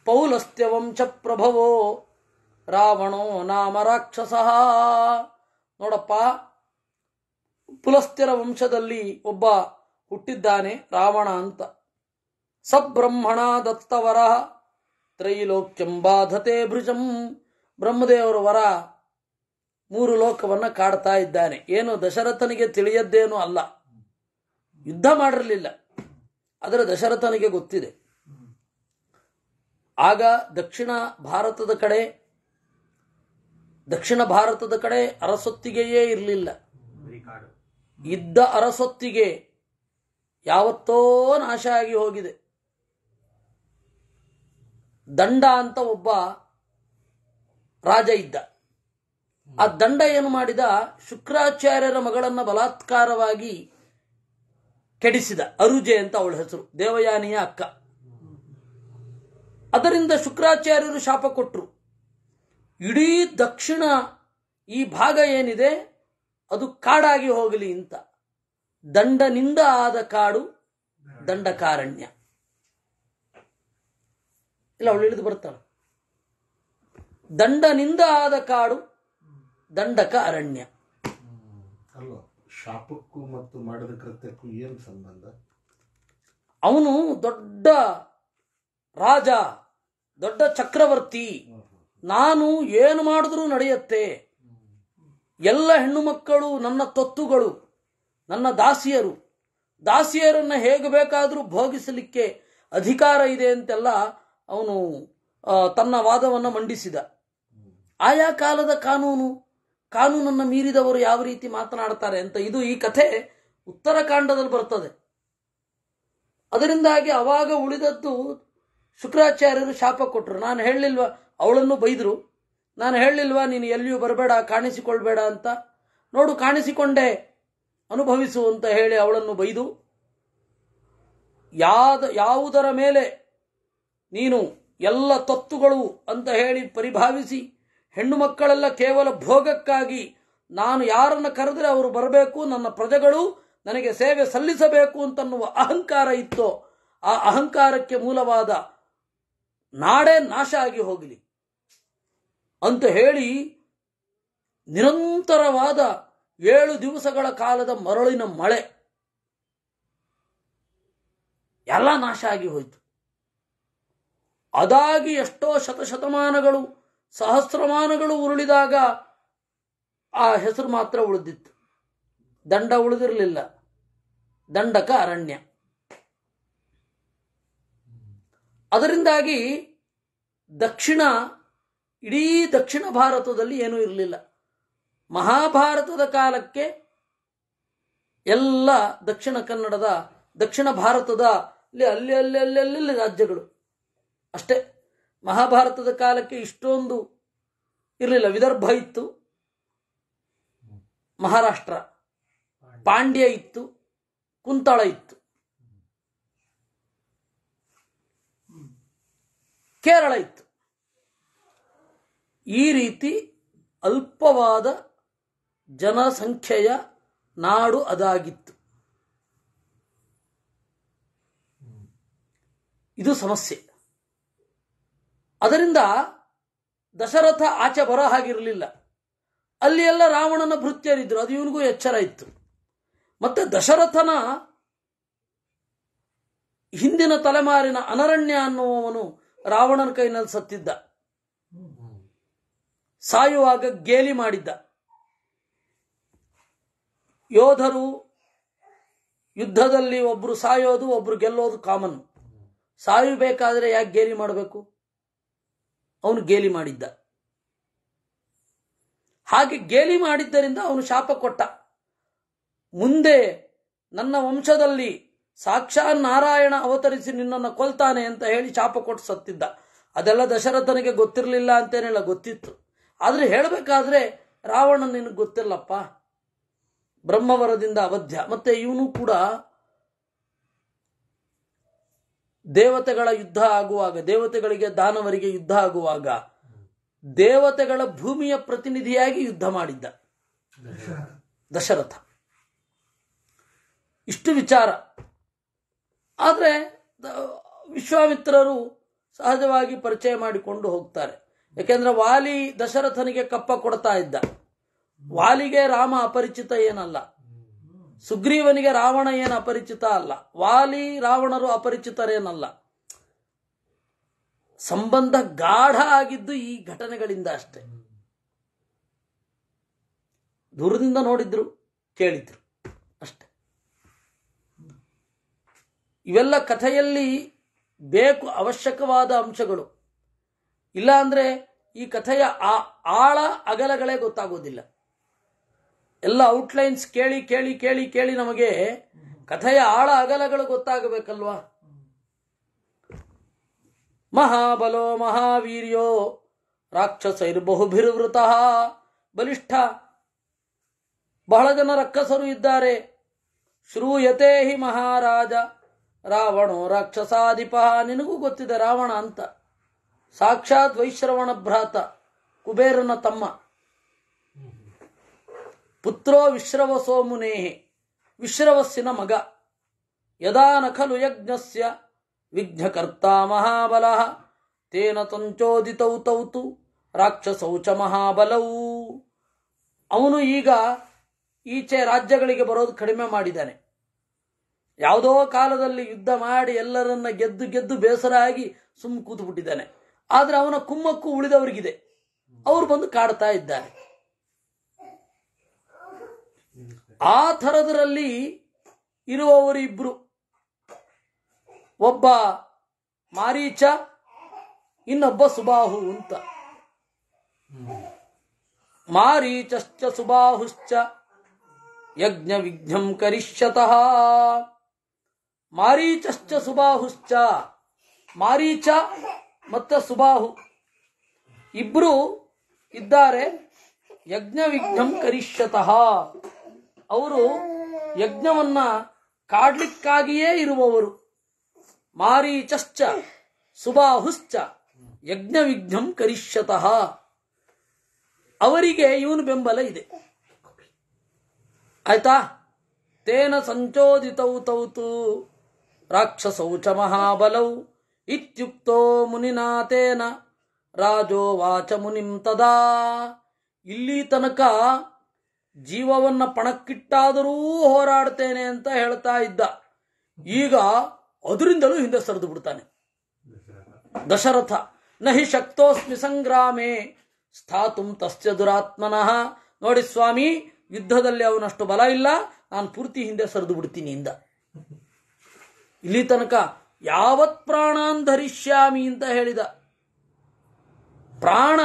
ಪೌಲಸ್ತ್ಯವಂಶ ಪ್ರಭವೋ ರಾವಣೋ ನಾಮ ರಾಕ್ಷಸ ನೋಡಪ್ಪ ಪುಲಸ್ತ್ಯರ ವಂಶದಲ್ಲಿ ಒಬ್ಬ ಹುಟ್ಟಿದ್ದಾನೆ ರಾವಣ ಅಂತ ಸಬ್ರಹ್ಮಣ ದತ್ತವರ ತ್ರೈಲೋಕ್ಯಂಬಾಧತೆ ಭೃಜಂ ಬ್ರಹ್ಮದೇವರ ವರ ಮೂರು ಲೋಕವನ್ನ ಕಾಡ್ತಾ ಇದ್ದಾನೆ ಏನು ದಶರಥನಿಗೆ ತಿಳಿಯದ್ದೇನು ಅಲ್ಲ ಯುದ್ಧ ಮಾಡಿರಲಿಲ್ಲ ಆದರೆ ದಶರಥನಿಗೆ ಗೊತ್ತಿದೆ ಆಗ ದಕ್ಷಿಣ ಭಾರತದ ಕಡೆ ದಕ್ಷಿಣ ಭಾರತದ ಕಡೆ ಅರಸೊತ್ತಿಗೆಯೇ ಇರಲಿಲ್ಲ ಇದ್ದ ಅರಸೊತ್ತಿಗೆ ಯಾವತ್ತೋ ನಾಶ ಆಗಿ ಹೋಗಿದೆ ದಂಡ ಅಂತ ಒಬ್ಬ ರಾಜ ಇದ್ದ ಆ ದಂಡ ಏನು ಮಾಡಿದ ಶುಕ್ರಾಚಾರ್ಯರ ಮಗಳನ್ನ ಬಲಾತ್ಕಾರವಾಗಿ ಕೆಡಿಸಿದ ಅರುಜೆ ಅಂತ ಅವಳ ಹೆಸರು ದೇವಯಾನಿಯ ಅಕ್ಕ ಅದರಿಂದ ಶುಕ್ರಾಚಾರ್ಯರು ಶಾಪ ಕೊಟ್ಟರು ಇಡೀ ದಕ್ಷಿಣ ಈ ಭಾಗ ಏನಿದೆ ಅದು ಕಾಡಾಗಿ ಹೋಗಲಿ ಅಂತ ದಂಡನಿಂದ ಆದ ಕಾಡು ದಂಡಕಾರಣ್ಯ ಇಲ್ಲ ಅವಳು ಇಳಿದು ಬರ್ತಾಳ ದಂಡನಿಂದ ಆದ ಕಾಡು ದಂಡಕ ಅರಣ್ಯ ಶಾಪಕ್ಕೂ ಮತ್ತು ಮಾಡಿದ ಕೃತ್ಯಕ್ಕೂ ಏನು ಸಂಬಂಧ ಅವನು ದೊಡ್ಡ ರಾಜ ದೊಡ್ಡ ಚಕ್ರವರ್ತಿ ನಾನು ಏನು ಮಾಡಿದ್ರೂ ನಡೆಯುತ್ತೆ ಎಲ್ಲ ಹೆಣ್ಣು ಮಕ್ಕಳು ನನ್ನ ತತ್ತುಗಳು ನನ್ನ ದಾಸಿಯರು ದಾಸಿಯರನ್ನು ಹೇಗೆ ಬೇಕಾದರೂ ಭೋಗಿಸಲಿಕ್ಕೆ ಅಧಿಕಾರ ಇದೆ ಅಂತೆಲ್ಲ ಅವನು ತನ್ನ ವಾದವನ್ನು ಮಂಡಿಸಿದ ಆಯಾ ಕಾಲದ ಕಾನೂನು ಕಾನೂನನ್ನು ಮೀರಿದವರು ಯಾವ ರೀತಿ ಮಾತನಾಡ್ತಾರೆ ಅಂತ ಇದು ಈ ಕಥೆ ಉತ್ತರಕಾಂಡದಲ್ಲಿ ಬರ್ತದೆ ಅದರಿಂದಾಗಿ ಅವಾಗ ಉಳಿದದ್ದು ಶುಕ್ರಾಚಾರ್ಯರು ಶಾಪ ಕೊಟ್ಟರು ನಾನು ಹೇಳಲಿಲ್ವ ಅವಳನ್ನು ಬೈದರು ನಾನು ಹೇಳಲಿಲ್ವಾ ನೀನು ಎಲ್ಲಿಯೂ ಬರಬೇಡ ಕಾಣಿಸಿಕೊಳ್ಬೇಡ ಅಂತ ನೋಡು ಕಾಣಿಸಿಕೊಂಡೆ ಅನುಭವಿಸುವಂತ ಹೇಳಿ ಅವಳನ್ನು ಬೈದು ಯಾದ ಯಾವುದರ ಮೇಲೆ ನೀನು ಎಲ್ಲ ತತ್ತುಗಳು ಅಂತ ಹೇಳಿ ಪರಿಭಾವಿಸಿ ಹೆಣ್ಣು ಮಕ್ಕಳೆಲ್ಲ ಕೇವಲ ಭೋಗಕ್ಕಾಗಿ ನಾನು ಯಾರನ್ನು ಕರೆದರೆ ಅವರು ಬರಬೇಕು ನನ್ನ ಪ್ರಜೆಗಳು ನನಗೆ ಸೇವೆ ಸಲ್ಲಿಸಬೇಕು ಅಂತನ್ನುವ ಅಹಂಕಾರ ಇತ್ತೋ ಆ ಅಹಂಕಾರಕ್ಕೆ ಮೂಲವಾದ ನಾಡೇ ನಾಶ ಆಗಿ ಹೋಗಲಿ ಅಂತ ಹೇಳಿ ನಿರಂತರವಾದ ಏಳು ದಿವಸಗಳ ಕಾಲದ ಮರಳಿನ ಮಳೆ ಎಲ್ಲ ನಾಶ ಆಗಿ ಹೋಯಿತು ಅದಾಗಿ ಎಷ್ಟೋ ಶತಶತಮಾನಗಳು ಸಹಸ್ರಮಾನಗಳು ಉರುಳಿದಾಗ ಆ ಹೆಸರು ಮಾತ್ರ ಉಳಿದಿತ್ತು ದಂಡ ಉಳಿದಿರಲಿಲ್ಲ ದಂಡಕ ಅರಣ್ಯ ಅದರಿಂದಾಗಿ ದಕ್ಷಿಣ ಇಡೀ ದಕ್ಷಿಣ ಭಾರತದಲ್ಲಿ ಏನೂ ಇರಲಿಲ್ಲ ಮಹಾಭಾರತದ ಕಾಲಕ್ಕೆ ಎಲ್ಲ ದಕ್ಷಿಣ ಕನ್ನಡದ ದಕ್ಷಿಣ ಭಾರತದ ಅಲ್ಲಿ ಅಲ್ಲಿ ಅಲ್ಲೆಲ್ಲಿ ರಾಜ್ಯಗಳು ಅಷ್ಟೇ ಮಹಾಭಾರತದ ಕಾಲಕ್ಕೆ ಇಷ್ಟೊಂದು ಇರಲಿಲ್ಲ ವಿದರ್ಭ ಇತ್ತು ಮಹಾರಾಷ್ಟ್ರ ಪಾಂಡ್ಯ ಇತ್ತು ಕುಂತಳ ಇತ್ತು ಕೇರಳ ಇತ್ತು ಈ ರೀತಿ ಅಲ್ಪವಾದ ಜನಸಂಖ್ಯೆಯ ನಾಡು ಅದಾಗಿತ್ತು ಇದು ಸಮಸ್ಯೆ ಅದರಿಂದ ದಶರಥ ಆಚೆ ಬರೋ ಹಾಗಿರಲಿಲ್ಲ ಅಲ್ಲಿ ಎಲ್ಲ ರಾವಣನ ಭೃತ್ಯರಿದ್ರು ಅದು ಇವನಿಗೂ ಎಚ್ಚರ ಇತ್ತು ಮತ್ತೆ ದಶರಥನ ಹಿಂದಿನ ತಲೆಮಾರಿನ ಅನರಣ್ಯ ಅನ್ನುವವನು ರಾವಣನ ಕೈನಲ್ಲಿ ಸತ್ತಿದ್ದ ಸಾಯುವಾಗ ಗೇಲಿ ಮಾಡಿದ್ದ ಯೋಧರು ಯುದ್ಧದಲ್ಲಿ ಒಬ್ರು ಸಾಯೋದು ಒಬ್ರು ಗೆಲ್ಲೋದು ಕಾಮನ್ ಸಾಯಬೇಕಾದ್ರೆ ಯಾಕೆ ಗೇಲಿ ಮಾಡಬೇಕು ಅವನು ಗೇಲಿ ಮಾಡಿದ್ದ ಹಾಗೆ ಗೇಲಿ ಮಾಡಿದ್ದರಿಂದ ಅವನು ಶಾಪ ಕೊಟ್ಟ ಮುಂದೆ ನನ್ನ ವಂಶದಲ್ಲಿ ಸಾಕ್ಷಾ ನಾರಾಯಣ ಅವತರಿಸಿ ನಿನ್ನನ್ನು ಕೊಲ್ತಾನೆ ಅಂತ ಹೇಳಿ ಶಾಪ ಕೊಟ್ಟು ಸತ್ತಿದ್ದ ಅದೆಲ್ಲ ದಶರಥನಿಗೆ ಗೊತ್ತಿರಲಿಲ್ಲ ಅಂತೇನೆಲ್ಲ ಗೊತ್ತಿತ್ತು ಆದರೆ ಹೇಳಬೇಕಾದ್ರೆ ರಾವಣ ನಿನಗೆ ಗೊತ್ತಿಲ್ಲಪ್ಪ ಬ್ರಹ್ಮವರದಿಂದ ಅವಧ್ಯ ಮತ್ತೆ ಇವನು ಕೂಡ ದೇವತೆಗಳ ಯುದ್ಧ ಆಗುವಾಗ ದೇವತೆಗಳಿಗೆ ದಾನವರಿಗೆ ಯುದ್ಧ ಆಗುವಾಗ ದೇವತೆಗಳ ಭೂಮಿಯ ಪ್ರತಿನಿಧಿಯಾಗಿ ಯುದ್ಧ ಮಾಡಿದ್ದ ದಶರಥ ಇಷ್ಟು ವಿಚಾರ ಆದರೆ ವಿಶ್ವಾಮಿತ್ರರು ಸಹಜವಾಗಿ ಪರಿಚಯ ಮಾಡಿಕೊಂಡು ಹೋಗ್ತಾರೆ ಯಾಕೆಂದ್ರೆ ವಾಲಿ ದಶರಥನಿಗೆ ಕಪ್ಪ ಕೊಡ್ತಾ ಇದ್ದ ವಾಲಿಗೆ ರಾಮ ಅಪರಿಚಿತ ಏನಲ್ಲ ಸುಗ್ರೀವನಿಗೆ ರಾವಣ ಏನು ಅಪರಿಚಿತ ಅಲ್ಲ ವಾಲಿ ರಾವಣರು ಅಪರಿಚಿತರೇನಲ್ಲ ಸಂಬಂಧ ಗಾಢ ಆಗಿದ್ದು ಈ ಘಟನೆಗಳಿಂದ ಅಷ್ಟೆ ದೂರದಿಂದ ನೋಡಿದ್ರು ಕೇಳಿದ್ರು ಅಷ್ಟೆ ಇವೆಲ್ಲ ಕಥೆಯಲ್ಲಿ ಬೇಕು ಅವಶ್ಯಕವಾದ ಅಂಶಗಳು ಇಲ್ಲಾಂದ್ರೆ ಈ ಕಥೆಯ ಆ ಆಳ ಅಗಲಗಳೇ ಗೊತ್ತಾಗೋದಿಲ್ಲ ಎಲ್ಲ ಔಟ್ಲೈನ್ಸ್ ಕೇಳಿ ಕೇಳಿ ಕೇಳಿ ಕೇಳಿ ನಮಗೆ ಕಥೆಯ ಆಳ ಅಗಲಗಳು ಗೊತ್ತಾಗಬೇಕಲ್ವಾ ಮಹಾಬಲೋ ಮಹಾವೀರ್ಯೋ ರಾಕ್ಷಸೈರ್ಬಹುಭಿರ್ವೃತ ಬಲಿಷ್ಠ ಬಹಳ ಜನ ರಕ್ಕಸರು ಇದ್ದಾರೆ ಶ್ರೂಯತೆ ಹಿ ಮಹಾರಾಜ ರಾವಣೋ ರಾಕ್ಷಸಾಧಿಪ ನಿನಗೂ ಗೊತ್ತಿದೆ ರಾವಣ ಅಂತ ಸಾಕ್ಷಾತ್ ವೈಶ್ರವಣ ಭ್ರಾತ ಕುಬೇರನ ತಮ್ಮ ಪುತ್ರೋ ವಿಶ್ರವಸೋ ಮುನೇ ವಿಶ್ರವಸ್ಸಿನ ಮಗ ಯದಾನ ಖಲು ಯಜ್ಞಸ್ಯ ವಿಘ್ನಕರ್ತ ಮಹಾಬಲ ತೇನ ತಂಚೋದಿತೌ ತೌತು ರಾಕ್ಷಸೌಚ ಮಹಾಬಲವು ಅವನು ಈಗ ಈಚೆ ರಾಜ್ಯಗಳಿಗೆ ಬರೋದು ಕಡಿಮೆ ಮಾಡಿದ್ದಾನೆ ಯಾವುದೋ ಕಾಲದಲ್ಲಿ ಯುದ್ಧ ಮಾಡಿ ಎಲ್ಲರನ್ನ ಗೆದ್ದು ಗೆದ್ದು ಬೇಸರ ಆಗಿ ಸುಮ್ಮ ಕೂತು ಬಿಟ್ಟಿದ್ದಾನೆ ಆದರೆ ಅವನ ಕುಮ್ಮಕ್ಕೂ ಉಳಿದವರಿಗಿದೆ ಅವರು ಬಂದು ಕಾಡ್ತಾ ಇದ್ದಾರೆ ಆ ಥರದರಲ್ಲಿ ಇರುವವರಿಬ್ರು ಒಬ್ಬ ಮಾರೀಚ ಇನ್ನೊಬ್ಬ ಸುಬಾಹು ಅಂತ ಮಾರೀಚಶ್ಚ ಸುಬಾಹುಶ್ಚ ಯಜ್ಞ ವಿಘ್ನಂ ಕರಿಷ್ಯತಃ ಮಾರೀಚಶ್ಚ ಸುಬಾಹುಶ್ಚ ಮಾರೀಚ ಮತ್ತು ಸುಬಾಹು ಇಬ್ರು ಇದ್ದಾರೆ ಯಜ್ಞ ವಿಘ್ನಂ ಕರಿಷ್ಯತಃ ಅವರು ಯಜ್ಞವನ್ನ ಕಾಡ್ಲಿಕ್ಕಾಗಿಯೇ ಇರುವವರು ಮಾರೀಚಶ್ಚ ಸುಬಾಹುಶ್ಚ ಯಜ್ಞ ವಿಘ್ನಂ ಕರಿಷ್ಯತಃ ಅವರಿಗೆ ಇವನು ಬೆಂಬಲ ಇದೆ ಆಯ್ತಾ ತೇನ ಸಂಚೋದಿತೌ ತೌತು ರಾಕ್ಷಸೌ ಚ ಮಹಾಬಲೌ ಇತ್ಯುಕ್ತೋ ಮುನಿನಾ ರಾಜೋ ವಾಚ ಮುನಿಂ ತದಾ ಇಲ್ಲಿ ತನಕ ಜೀವವನ್ನ ಪಣಕ್ಕಿಟ್ಟಾದರೂ ಹೋರಾಡ್ತೇನೆ ಅಂತ ಹೇಳ್ತಾ ಇದ್ದ ಈಗ ಅದರಿಂದಲೂ ಹಿಂದೆ ಸರಿದು ಬಿಡ್ತಾನೆ ದಶರಥ ನಹಿ ಶಕ್ತೋಸ್ಮಿ ಸಂಗ್ರಾಮೆ ಸ್ಥಾತುಂ ತಸ್ಯ ದುರಾತ್ಮನಃ ನೋಡಿ ಸ್ವಾಮಿ ಯುದ್ಧದಲ್ಲಿ ಅವನಷ್ಟು ಬಲ ಇಲ್ಲ ನಾನು ಪೂರ್ತಿ ಹಿಂದೆ ಸರಿದು ಬಿಡ್ತೀನಿ ಇಂದ ಇಲ್ಲಿ ತನಕ ಯಾವತ್ ಪ್ರಾಣಾನ್ ಧರಿಸ್ಯಾಮಿ ಅಂತ ಹೇಳಿದ ಪ್ರಾಣ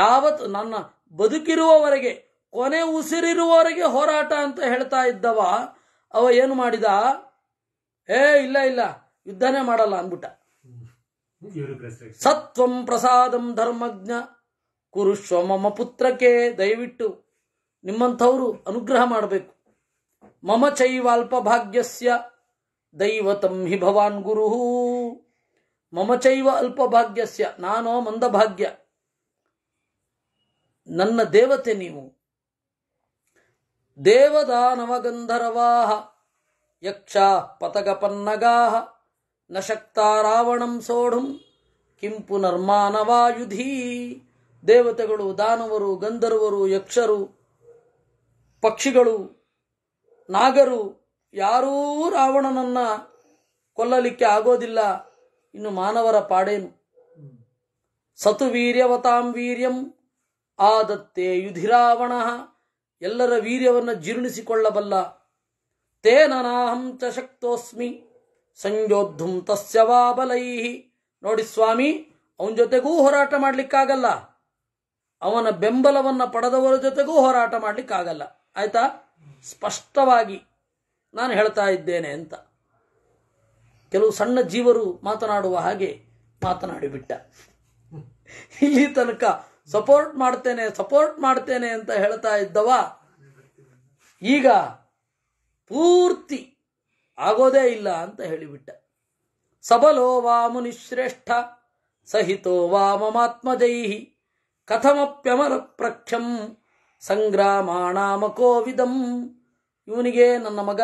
ಯಾವತ್ ನನ್ನ ಬದುಕಿರುವವರೆಗೆ ಕೊನೆ ಉಸಿರಿರುವವರೆಗೆ ಹೋರಾಟ ಅಂತ ಹೇಳ್ತಾ ಇದ್ದವ ಅವ ಏನು ಮಾಡಿದ ಏ ಇಲ್ಲ ಇಲ್ಲ ಯುದ್ಧನೇ ಮಾಡಲ್ಲ ಅಂದ್ಬಿಟ್ಟ ಸತ್ವಂ ಪ್ರಸಾದಂ ಧರ್ಮಜ್ಞ ಕುರುಶ್ವ ಮಮ ಪುತ್ರಕ್ಕೆ ದಯವಿಟ್ಟು ನಿಮ್ಮಂಥವ್ರು ಅನುಗ್ರಹ ಮಾಡಬೇಕು ಮಮ ಚೈವಾಲ್ಪ ಭಾಗ್ಯಸ್ಯ ದೈವತಂ ಹಿ ಭವಾನ್ ಗುರುಹೂ ಮಮ ಚೈವ ಅಲ್ಪ ಭಾಗ್ಯಸ್ಯ ನಾನೋ ಮಂದಭಾಗ್ಯ ನನ್ನ ದೇವತೆ ನೀವು ದೇವದಾನವಗಂಧರವಾಹ ಯಕ್ಷ ಪತಗಪನ್ನಗಾಹ ನ ಶಕ್ತ ರಾವಣಂ ಸೋಢುಂ ಕಿಂಪು ದೇವತೆಗಳು ದಾನವರು ಗಂಧರ್ವರು ಯಕ್ಷರು ಪಕ್ಷಿಗಳು ನಾಗರು ಯಾರೂ ರಾವಣನನ್ನ ಕೊಲ್ಲಲಿಕ್ಕೆ ಆಗೋದಿಲ್ಲ ಇನ್ನು ಮಾನವರ ಪಾಡೇನು ಸತು ವೀರ್ಯವತಾಂ ವೀರ್ಯಂ ಆದತ್ತೆ ಯುಧಿರಾವಣ ಎಲ್ಲರ ವೀರ್ಯವನ್ನು ಜೀರ್ಣಿಸಿಕೊಳ್ಳಬಲ್ಲ ತೇ ನಾಹಂ ಚ ಶಕ್ತೋಸ್ಮಿ ಸಂಯೋದ್ಧುಂ ತಸ್ಯವಾಬಲೈಹಿ ನೋಡಿ ಸ್ವಾಮಿ ಅವನ ಜೊತೆಗೂ ಹೋರಾಟ ಮಾಡಲಿಕ್ಕಾಗಲ್ಲ ಅವನ ಬೆಂಬಲವನ್ನು ಪಡೆದವರ ಜೊತೆಗೂ ಹೋರಾಟ ಮಾಡಲಿಕ್ಕಾಗಲ್ಲ ಆಯ್ತಾ ಸ್ಪಷ್ಟವಾಗಿ ನಾನು ಹೇಳ್ತಾ ಇದ್ದೇನೆ ಅಂತ ಕೆಲವು ಸಣ್ಣ ಜೀವರು ಮಾತನಾಡುವ ಹಾಗೆ ಮಾತನಾಡಿಬಿಟ್ಟ ಇಲ್ಲಿ ತನಕ ಸಪೋರ್ಟ್ ಮಾಡ್ತೇನೆ ಸಪೋರ್ಟ್ ಮಾಡ್ತೇನೆ ಅಂತ ಹೇಳ್ತಾ ಇದ್ದವ ಈಗ ಪೂರ್ತಿ ಆಗೋದೇ ಇಲ್ಲ ಅಂತ ಹೇಳಿಬಿಟ್ಟ ಸಬಲೋ ವಾಮುನಿಶ್ರೇಷ್ಠ ಸಹಿತೋ ವಾ ಕಥಮಪ್ಯಮರ ಪ್ರಖ್ಯಂ ಸಂಗ್ರಾಮಾಣಾಮ ಕೋವಿದಂ ಇವನಿಗೆ ನನ್ನ ಮಗ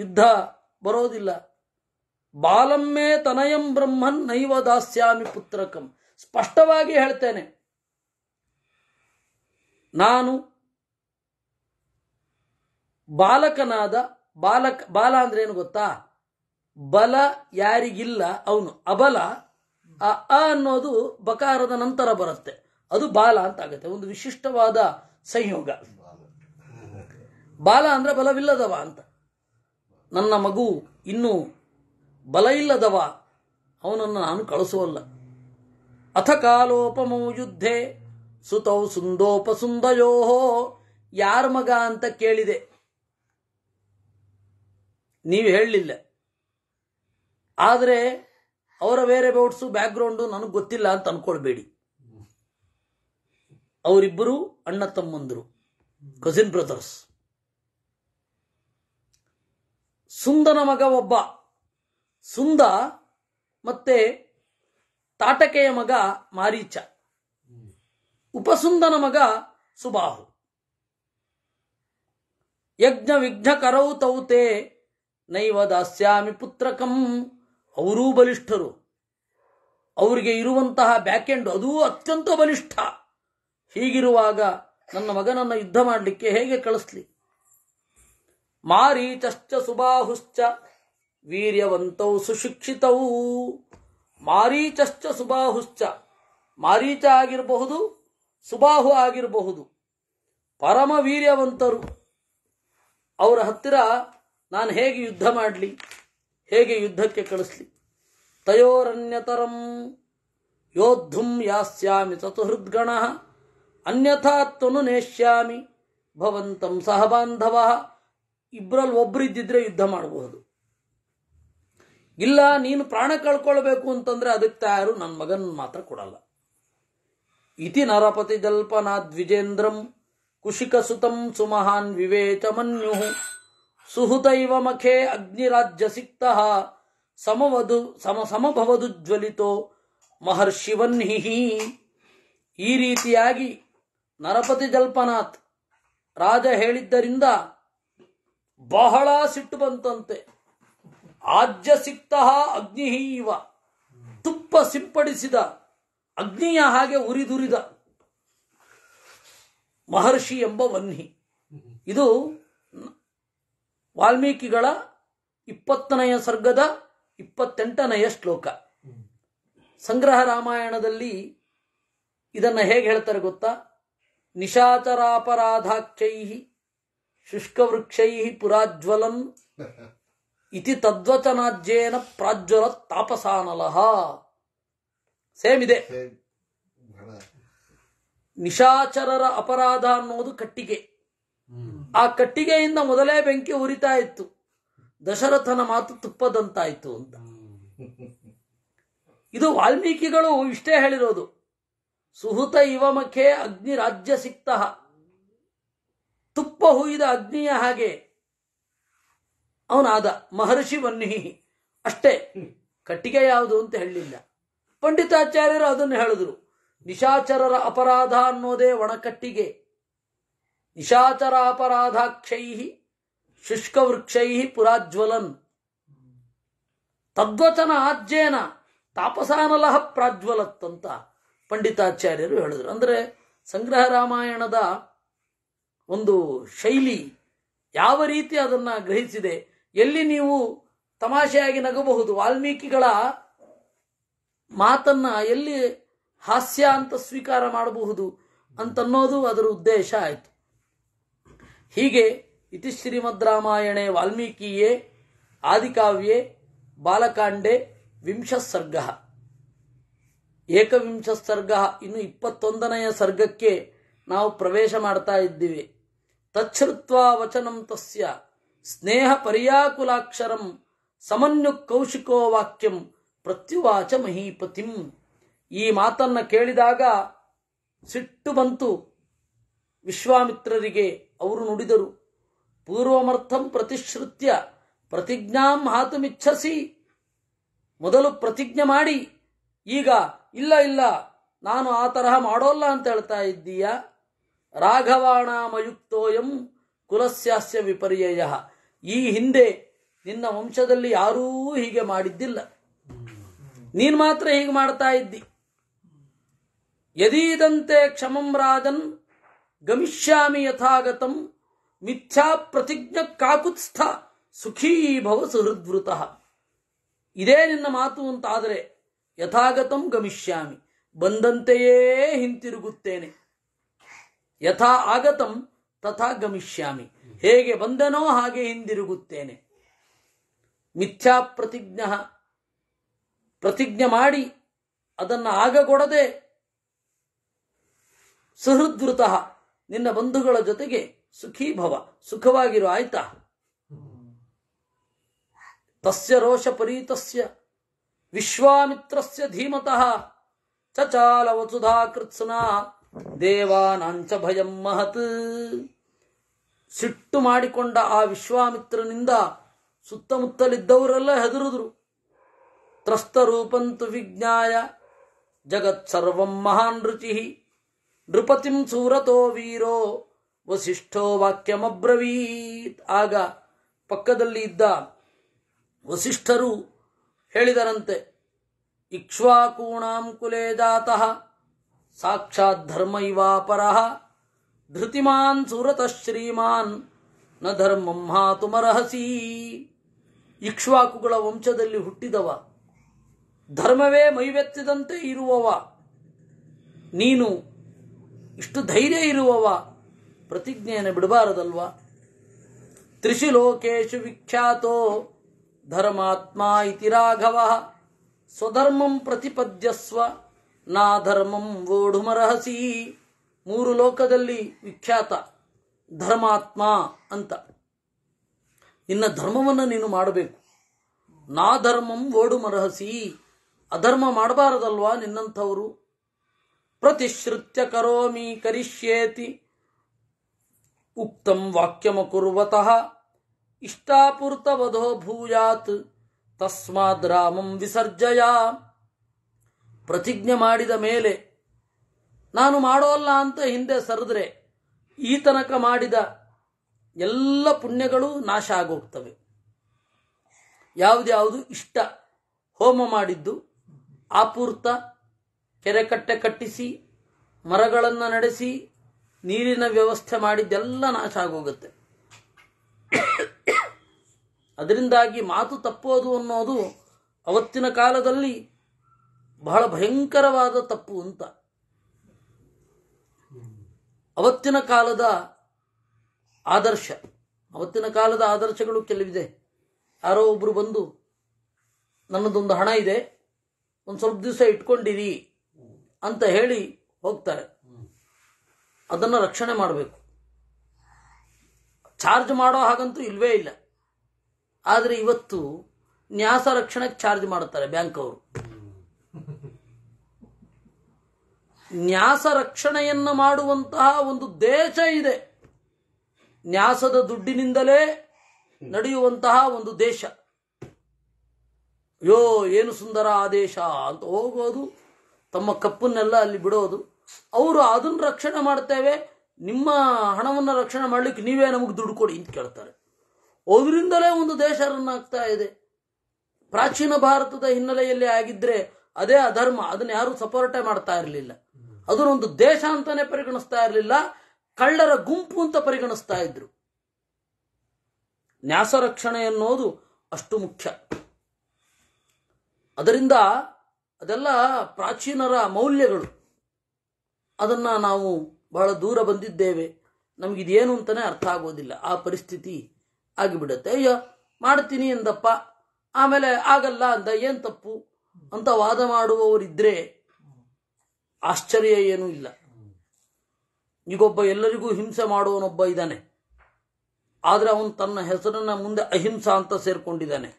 ಯುದ್ಧ ಬರೋದಿಲ್ಲ ಬಾಲಮ್ಮೆ ತನಯಂ ಬ್ರಹ್ಮನ್ ನೈವ ದಾಸ್ಯಾಮಿ ಪುತ್ರಕಂ ಸ್ಪಷ್ಟವಾಗಿ ಹೇಳ್ತೇನೆ ನಾನು ಬಾಲಕನಾದ ಬಾಲಕ ಬಾಲ ಅಂದ್ರೆ ಏನು ಗೊತ್ತಾ ಬಲ ಯಾರಿಗಿಲ್ಲ ಅವನು ಅಬಲ ಅ ಅನ್ನೋದು ಬಕಾರದ ನಂತರ ಬರುತ್ತೆ ಅದು ಬಾಲ ಅಂತ ಆಗುತ್ತೆ ಒಂದು ವಿಶಿಷ್ಟವಾದ ಸಂಯೋಗ ಬಾಲ ಅಂದ್ರೆ ಬಲವಿಲ್ಲದವ ಅಂತ ನನ್ನ ಮಗು ಇನ್ನೂ ಬಲ ಇಲ್ಲದವ ಅವನನ್ನು ನಾನು ಕಳಿಸುವಲ್ಲ ಅಥ ಕಾಲೋಪಮೋ ಯುದ್ಧೆ ಸುತೌ ಸುಂದೋಪಸುಂದಯೋ ಯಾರ ಮಗ ಅಂತ ಕೇಳಿದೆ ನೀವು ಹೇಳಲಿಲ್ಲ ಆದರೆ ಅವರ ಬೇರೆ ಬೌಟ್ಸು ಬ್ಯಾಕ್ಗ್ರೌಂಡು ನನಗೆ ಗೊತ್ತಿಲ್ಲ ಅಂತ ಅನ್ಕೊಳ್ಬೇಡಿ ಅವರಿಬ್ಬರು ಅಣ್ಣ ತಮ್ಮಂದರು ಕಸಿನ್ ಬ್ರದರ್ಸ್ ಸುಂದನ ಮಗ ಒಬ್ಬ ಸುಂದ ಮತ್ತೆ ತಾಟಕೆಯ ಮಗ ಮಾರೀಚ ಉಪಸುಂದನ ಮಗ ಸುಬಾಹು ಯಜ್ಞ ವಿಘ್ನ ತೌ ತೌತೆ ನೈವ ದಾಸ್ಯಾಮಿ ಪುತ್ರಕಂ ಅವರೂ ಬಲಿಷ್ಠರು ಅವರಿಗೆ ಇರುವಂತಹ ಬ್ಯಾಕೆಂಡ್ ಅದೂ ಅತ್ಯಂತ ಬಲಿಷ್ಠ ಹೀಗಿರುವಾಗ ನನ್ನ ಮಗನನ್ನು ಯುದ್ಧ ಮಾಡಲಿಕ್ಕೆ ಹೇಗೆ ಕಳಿಸ್ಲಿ ಮಾರೀಚಶ್ಚ ಸುಬಾಹುಶ್ಚ ವೀರ್ಯವಂತೌ ಸುಶಿಕ್ಷಿತವೂ ಮಾರೀಚಶ್ಚ ಸುಬಾಹುಶ್ಚ ಮಾರೀಚ ಆಗಿರಬಹುದು ಸುಬಾಹು ಆಗಿರಬಹುದು ಪರಮ ವೀರ್ಯವಂತರು ಅವರ ಹತ್ತಿರ ನಾನು ಹೇಗೆ ಯುದ್ಧ ಮಾಡಲಿ ಹೇಗೆ ಯುದ್ಧಕ್ಕೆ ಕಳಿಸ್ಲಿ ತಯೋರನ್ಯತರಂ ಯೋದ್ಧುಂ ಯಾಸ್ಯಾಮಿ ಚತುಹೃದ್ಗಣ ಅನ್ಯಥಾ ತ್ವನು ನೇಷ್ಯಾಮಿ ಭವಂತಂ ಸಹಬಾಂಧವ ಇಬ್ಬರಲ್ಲಿ ಒಬ್ಬರಿದ್ದಿದ್ರೆ ಯುದ್ಧ ಮಾಡಬಹುದು ಇಲ್ಲ ನೀನು ಪ್ರಾಣ ಕಳ್ಕೊಳ್ಬೇಕು ಅಂತಂದ್ರೆ ಅದಕ್ಕೆ ತಯಾರು ನನ್ನ ಮಗನ ಮಾತ್ರ ಕೊಡಲ್ಲ ಇತಿ ನರಪತಿ ಜಲ್ಪನಾ ದ್ವಿಜೇಂದ್ರಂ ಕುಶಿಕ ಸುತಂ ಸುಮಹಾನ್ ವಿವೇಚ ಮನ್ಯು ಸುಹುತೈವ ಮಖೇ ಅಗ್ನಿರಾಜ್ಯ ಸಿಕ್ತ ಸಮವದು ಸಮ ಸಮಭವದು ಜ್ವಲಿತೋ ಮಹರ್ಷಿವನ್ಹಿಹಿ ಈ ರೀತಿಯಾಗಿ ನರಪತಿ ಜಲ್ಪನಾಥ್ ರಾಜ ಹೇಳಿದ್ದರಿಂದ ಬಹಳ ಸಿಟ್ಟು ಬಂತಂತೆ ಆಜ್ಯ ಸಿಕ್ತಃ ಅಗ್ನಿ ಇವ ತುಪ್ಪ ಸಿಂಪಡಿಸಿದ ಅಗ್ನಿಯ ಹಾಗೆ ಉರಿದುರಿದ ಮಹರ್ಷಿ ಎಂಬ ವನ್ನಿ ಇದು ವಾಲ್ಮೀಕಿಗಳ ಇಪ್ಪತ್ತನೆಯ ಸರ್ಗದ ಇಪ್ಪತ್ತೆಂಟನೆಯ ಶ್ಲೋಕ ಸಂಗ್ರಹ ರಾಮಾಯಣದಲ್ಲಿ ಇದನ್ನು ಹೇಗೆ ಹೇಳ್ತಾರೆ ಗೊತ್ತಾ ನಿಶಾಚರಾಪರಾಧಾಖ್ಯೈ ಶುಷ್ಕವೃಕ್ಷೈ ಪುರಾಜ್ವಲಂ ಇತಿ ತದ್ವಚನಾಜ್ಯೇನ ಪ್ರಾಜ್ವಲ ತಾಪಸಾನಲಹ ಸೇಮ್ ಇದೆ ನಿಶಾಚರರ ಅಪರಾಧ ಅನ್ನೋದು ಕಟ್ಟಿಗೆ ಆ ಕಟ್ಟಿಗೆಯಿಂದ ಮೊದಲೇ ಬೆಂಕಿ ಉರಿತಾ ಇತ್ತು ದಶರಥನ ಮಾತು ತುಪ್ಪದಂತಾಯ್ತು ಅಂತ ಇದು ವಾಲ್ಮೀಕಿಗಳು ಇಷ್ಟೇ ಹೇಳಿರೋದು ಸುಹುತ ಇವಮಖೆ ಅಗ್ನಿ ರಾಜ್ಯ ಸಿಕ್ತ ತುಪ್ಪ ಹುಯ್ದ ಅಗ್ನಿಯ ಹಾಗೆ ಅವನಾದ ಮಹರ್ಷಿ ವನ್ನಿಹಿ ಅಷ್ಟೇ ಕಟ್ಟಿಗೆ ಯಾವುದು ಅಂತ ಹೇಳಲಿಲ್ಲ ಪಂಡಿತಾಚಾರ್ಯರು ಅದನ್ನು ಹೇಳಿದ್ರು ನಿಶಾಚರರ ಅಪರಾಧ ಅನ್ನೋದೇ ಒಣಕಟ್ಟಿಗೆ ನಿಶಾಚರ ಶುಷ್ಕ ವೃಕ್ಷೈಹಿ ಪುರಾಜ್ವಲನ್ ತದ್ವಚನ ಆಜ್ಯನ ತಾಪಸಾನಲಹ ಪ್ರಾಜ್ವಲತ್ ಅಂತ ಪಂಡಿತಾಚಾರ್ಯರು ಹೇಳಿದರು ಅಂದರೆ ಸಂಗ್ರಹ ರಾಮಾಯಣದ ಒಂದು ಶೈಲಿ ಯಾವ ರೀತಿ ಅದನ್ನು ಗ್ರಹಿಸಿದೆ ಎಲ್ಲಿ ನೀವು ತಮಾಷೆಯಾಗಿ ನಗಬಹುದು ವಾಲ್ಮೀಕಿಗಳ ಮಾತನ್ನ ಎಲ್ಲಿ ಹಾಸ್ಯ ಅಂತ ಸ್ವೀಕಾರ ಮಾಡಬಹುದು ಅಂತನ್ನೋದು ಅದರ ಉದ್ದೇಶ ಆಯಿತು ಹೀಗೆ ಇತಿ ಶ್ರೀಮದ್ ರಾಮಾಯಣೆ ವಾಲ್ಮೀಕಿಯೇ ಆದಿಕಾವ್ಯೆ ಬಾಲಕಾಂಡೆ ವಿಂಶ ಸರ್ಗ ಏಕವಿಂಶ ಸರ್ಗ ಇನ್ನು ಇಪ್ಪತ್ತೊಂದನೆಯ ಸರ್ಗಕ್ಕೆ ನಾವು ಪ್ರವೇಶ ಮಾಡ್ತಾ ಇದ್ದೀವಿ ತಚ್ಛೃತ್ವ ವಚನಂ ತಸ್ಯ ಸ್ನೇಹ ಪರ್ಯಾಕುಲಾಕ್ಷರಂ ಸಮನ್ಯು ಕೌಶಿಕೋ ವಾಕ್ಯಂ ಪ್ರತ್ಯುವಾಚ ಮಹೀಪತಿಂ ಈ ಮಾತನ್ನ ಕೇಳಿದಾಗ ಸಿಟ್ಟು ಬಂತು ವಿಶ್ವಾಮಿತ್ರರಿಗೆ ಅವರು ನುಡಿದರು ಪೂರ್ವಮರ್ಥಂ ಪ್ರತಿಶ್ರುತ್ಯ ಪ್ರತಿಜ್ಞಾಂ ಹಾತುಮಿಚ್ಛಸಿ ಮೊದಲು ಪ್ರತಿಜ್ಞೆ ಮಾಡಿ ಈಗ ಇಲ್ಲ ಇಲ್ಲ ನಾನು ಆ ತರಹ ಮಾಡೋಲ್ಲ ಅಂತ ಹೇಳ್ತಾ ಇದ್ದೀಯ ರಾಘವಾಣಾಮಯುಕ್ತೋಯಂ ಕುಲಸ್ಯಾಸ್ಯ ವಿಪರ್ಯಯ ಈ ಹಿಂದೆ ನಿನ್ನ ವಂಶದಲ್ಲಿ ಯಾರೂ ಹೀಗೆ ಮಾಡಿದ್ದಿಲ್ಲ ನೀನು ಮಾತ್ರ ಹೀಗೆ ಮಾಡ್ತಾ ಇದ್ದಿ ಯದೀದಂತೆ ಕ್ಷಮಂ ರಾಜನ್ ಗಮಿಷ್ಯಾಮಿ ಯಥಾಗತಂ ಮಿಥ್ಯಾ ಪ್ರತಿಜ್ಞ ಕಾಕುತ್ಸ್ಥ ಸುಖೀ ಭವ ಸುಹೃದ್ವೃತ ಇದೇ ನಿನ್ನ ಮಾತು ಅಂತಾದರೆ ಯಥಾಗತಂ ಗಮಿಷ್ಯಾಮಿ ಬಂದಂತೆಯೇ ಹಿಂತಿರುಗುತ್ತೇನೆ ಯಥಾ ಆಗತಂ ತಥಾ ಗಮಿಷ್ಯಾಮಿ ಹೇಗೆ ಬಂದನೋ ಹಾಗೆ ಹಿಂದಿರುಗುತ್ತೇನೆ ಮಿಥ್ಯಾ ಪ್ರತಿಜ್ಞ ಪ್ರತಿಜ್ಞೆ ಮಾಡಿ ಅದನ್ನು ಆಗಗೊಡದೆ ಸುಹೃದ್ವೃತ ನಿನ್ನ ಬಂಧುಗಳ ಜೊತೆಗೆ ಸುಖೀಭವ ಸುಖವಾಗಿರು ಆಯ್ತಾ ತಸ್ಯ ರೋಷಪರೀತಸ್ಯ ವಿಶ್ವಾಮಿತ್ರಸ್ಯ ಧೀಮತಃ ಚಚಾಲ ವಸುಧಾ ಕೃತ್ಸನಾ ದೇವಾನಾಂಚ ಭಯಂ ಮಹತ್ ಸಿಟ್ಟು ಮಾಡಿಕೊಂಡ ಆ ವಿಶ್ವಾಮಿತ್ರನಿಂದ ಸುತ್ತಮುತ್ತಲಿದ್ದವರೆಲ್ಲ ಹೆದರಿದ್ರು ತ್ರಸ್ತರೂಪಂತು ವಿಜ್ಞಾಯ ಜಗತ್ಸರ್ವಂ ಮಹಾನ್ ರುಚಿ ನೃಪತಿಂ ಸೂರತೋ ವೀರೋ ವಸಿಷ್ಠೋ ವಾಕ್ಯಮಬ್ರವೀತ್ ಆಗ ಪಕ್ಕದಲ್ಲಿ ಇದ್ದ ವಸಿಷ್ಠರು ಹೇಳಿದರಂತೆ ಇಕ್ಷ್ವಾಕೂಣಾಂ ಕುಲೇ ಜಾತಃ ಸಾಕ್ಷಾತ್ ಧರ್ಮ ಧೃತಿಮಾನ್ ಸೂರತ ಶ್ರೀಮಾನ್ ನ ಧರ್ಮಂ ಮಾತುಮರಹಸಿ ಇಕ್ಷ್ವಾಕುಗಳ ವಂಶದಲ್ಲಿ ಹುಟ್ಟಿದವ ಧರ್ಮವೇ ಮೈವೆತ್ತಿದಂತೆ ಇರುವವ ನೀನು ಇಷ್ಟು ಧೈರ್ಯ ಇರುವವ ಪ್ರತಿಜ್ಞೆಯನ್ನು ಬಿಡಬಾರದಲ್ವಾ ತ್ರಿಶಿಲೋಕೇಶು ವಿಖ್ಯಾತೋ ಧರ್ಮಾತ್ಮ ಇತಿ ರಾಘವ ಸ್ವಧರ್ಮಂ ಪ್ರತಿಪದ್ಯಸ್ವ ನಾ ಧರ್ಮಂ ವೋಢುಮರಹಸಿ ಮೂರು ಲೋಕದಲ್ಲಿ ವಿಖ್ಯಾತ ಧರ್ಮಾತ್ಮ ಅಂತ ನಿನ್ನ ಧರ್ಮವನ್ನು ನೀನು ಮಾಡಬೇಕು ನಾ ಧರ್ಮಂ ಓಡು ಮರಹಸಿ ಅಧರ್ಮ ಮಾಡಬಾರದಲ್ವಾ ನಿನ್ನಂಥವರು ಪ್ರತಿಶ್ರುತ್ಯ ಕರೋಮಿ ಕರಿಷ್ಯೇತಿ ಉಕ್ತಂ ವಾಕ್ಯಮಕುರ್ವತಃ ಇಷ್ಟಾಪೂರ್ತವಧೋ ಭೂಯಾತ್ ತಸ್ಮಾದ್ ರಾಮಂ ವಿಸರ್ಜಯ ಪ್ರತಿಜ್ಞೆ ಮಾಡಿದ ಮೇಲೆ ನಾನು ಮಾಡೋಲ್ಲ ಅಂತ ಹಿಂದೆ ಸರಿದ್ರೆ ಈ ತನಕ ಮಾಡಿದ ಎಲ್ಲ ಪುಣ್ಯಗಳು ನಾಶ ಆಗೋಗ್ತವೆ ಯಾವುದ್ಯಾವುದು ಇಷ್ಟ ಹೋಮ ಮಾಡಿದ್ದು ಆಪೂರ್ತ ಕೆರೆಕಟ್ಟೆ ಕಟ್ಟಿಸಿ ಮರಗಳನ್ನು ನಡೆಸಿ ನೀರಿನ ವ್ಯವಸ್ಥೆ ಮಾಡಿದ್ದೆಲ್ಲ ನಾಶ ಆಗೋಗುತ್ತೆ ಅದರಿಂದಾಗಿ ಮಾತು ತಪ್ಪೋದು ಅನ್ನೋದು ಅವತ್ತಿನ ಕಾಲದಲ್ಲಿ ಬಹಳ ಭಯಂಕರವಾದ ತಪ್ಪು ಅಂತ ಅವತ್ತಿನ ಕಾಲದ ಆದರ್ಶ ಅವತ್ತಿನ ಕಾಲದ ಆದರ್ಶಗಳು ಕೆಲವಿದೆ ಯಾರೋ ಒಬ್ಬರು ಬಂದು ನನ್ನದೊಂದು ಹಣ ಇದೆ ಒಂದು ಸ್ವಲ್ಪ ದಿವಸ ಇಟ್ಕೊಂಡಿರಿ ಅಂತ ಹೇಳಿ ಹೋಗ್ತಾರೆ ಅದನ್ನು ರಕ್ಷಣೆ ಮಾಡಬೇಕು ಚಾರ್ಜ್ ಮಾಡೋ ಹಾಗಂತೂ ಇಲ್ವೇ ಇಲ್ಲ ಆದರೆ ಇವತ್ತು ನ್ಯಾಸ ರಕ್ಷಣೆಗೆ ಚಾರ್ಜ್ ಮಾಡುತ್ತಾರೆ ಬ್ಯಾಂಕ್ ಅವರು ನ್ಯಾಸ ರಕ್ಷಣೆಯನ್ನು ಮಾಡುವಂತಹ ಒಂದು ದೇಶ ಇದೆ ನ್ಯಾಸದ ದುಡ್ಡಿನಿಂದಲೇ ನಡೆಯುವಂತಹ ಒಂದು ದೇಶ ಯೋ ಏನು ಸುಂದರ ಆದೇಶ ಅಂತ ಹೋಗೋದು ತಮ್ಮ ಕಪ್ಪನ್ನೆಲ್ಲ ಅಲ್ಲಿ ಬಿಡೋದು ಅವರು ಅದನ್ನು ರಕ್ಷಣೆ ಮಾಡ್ತೇವೆ ನಿಮ್ಮ ಹಣವನ್ನು ರಕ್ಷಣೆ ಮಾಡಲಿಕ್ಕೆ ನೀವೇ ನಮಗೆ ದುಡ್ಡು ಕೊಡಿ ಅಂತ ಕೇಳ್ತಾರೆ ಅದರಿಂದಲೇ ಒಂದು ದೇಶ ರನ್ ಆಗ್ತಾ ಇದೆ ಪ್ರಾಚೀನ ಭಾರತದ ಹಿನ್ನೆಲೆಯಲ್ಲಿ ಆಗಿದ್ರೆ ಅದೇ ಅಧರ್ಮ ಅದನ್ನ ಯಾರು ಸಪೋರ್ಟೇ ಮಾಡ್ತಾ ಇರಲಿಲ್ಲ ಅದನ್ನೊಂದು ದೇಶ ಅಂತಾನೆ ಪರಿಗಣಿಸ್ತಾ ಇರಲಿಲ್ಲ ಕಳ್ಳರ ಗುಂಪು ಅಂತ ಪರಿಗಣಿಸ್ತಾ ಇದ್ರು ನ್ಯಾಸ ರಕ್ಷಣೆ ಅನ್ನೋದು ಅಷ್ಟು ಮುಖ್ಯ ಅದರಿಂದ ಅದೆಲ್ಲ ಪ್ರಾಚೀನರ ಮೌಲ್ಯಗಳು ಅದನ್ನ ನಾವು ಬಹಳ ದೂರ ಬಂದಿದ್ದೇವೆ ನಮಗಿದೇನು ಅಂತಾನೆ ಅರ್ಥ ಆಗೋದಿಲ್ಲ ಆ ಪರಿಸ್ಥಿತಿ ಆಗಿಬಿಡುತ್ತೆ ಅಯ್ಯೋ ಮಾಡ್ತೀನಿ ಎಂದಪ್ಪ ಆಮೇಲೆ ಆಗಲ್ಲ ಅಂದ ಏನು ತಪ್ಪು ಅಂತ ವಾದ ಮಾಡುವವರಿದ್ರೆ ಆಶ್ಚರ್ಯ ಏನೂ ಇಲ್ಲ ಈಗೊಬ್ಬ ಎಲ್ಲರಿಗೂ ಹಿಂಸೆ ಮಾಡುವನೊಬ್ಬ ಇದ್ದಾನೆ ಆದರೆ ಅವನು ತನ್ನ ಹೆಸರನ್ನ ಮುಂದೆ ಅಹಿಂಸಾ ಅಂತ ಸೇರ್ಕೊಂಡಿದ್ದಾನೆ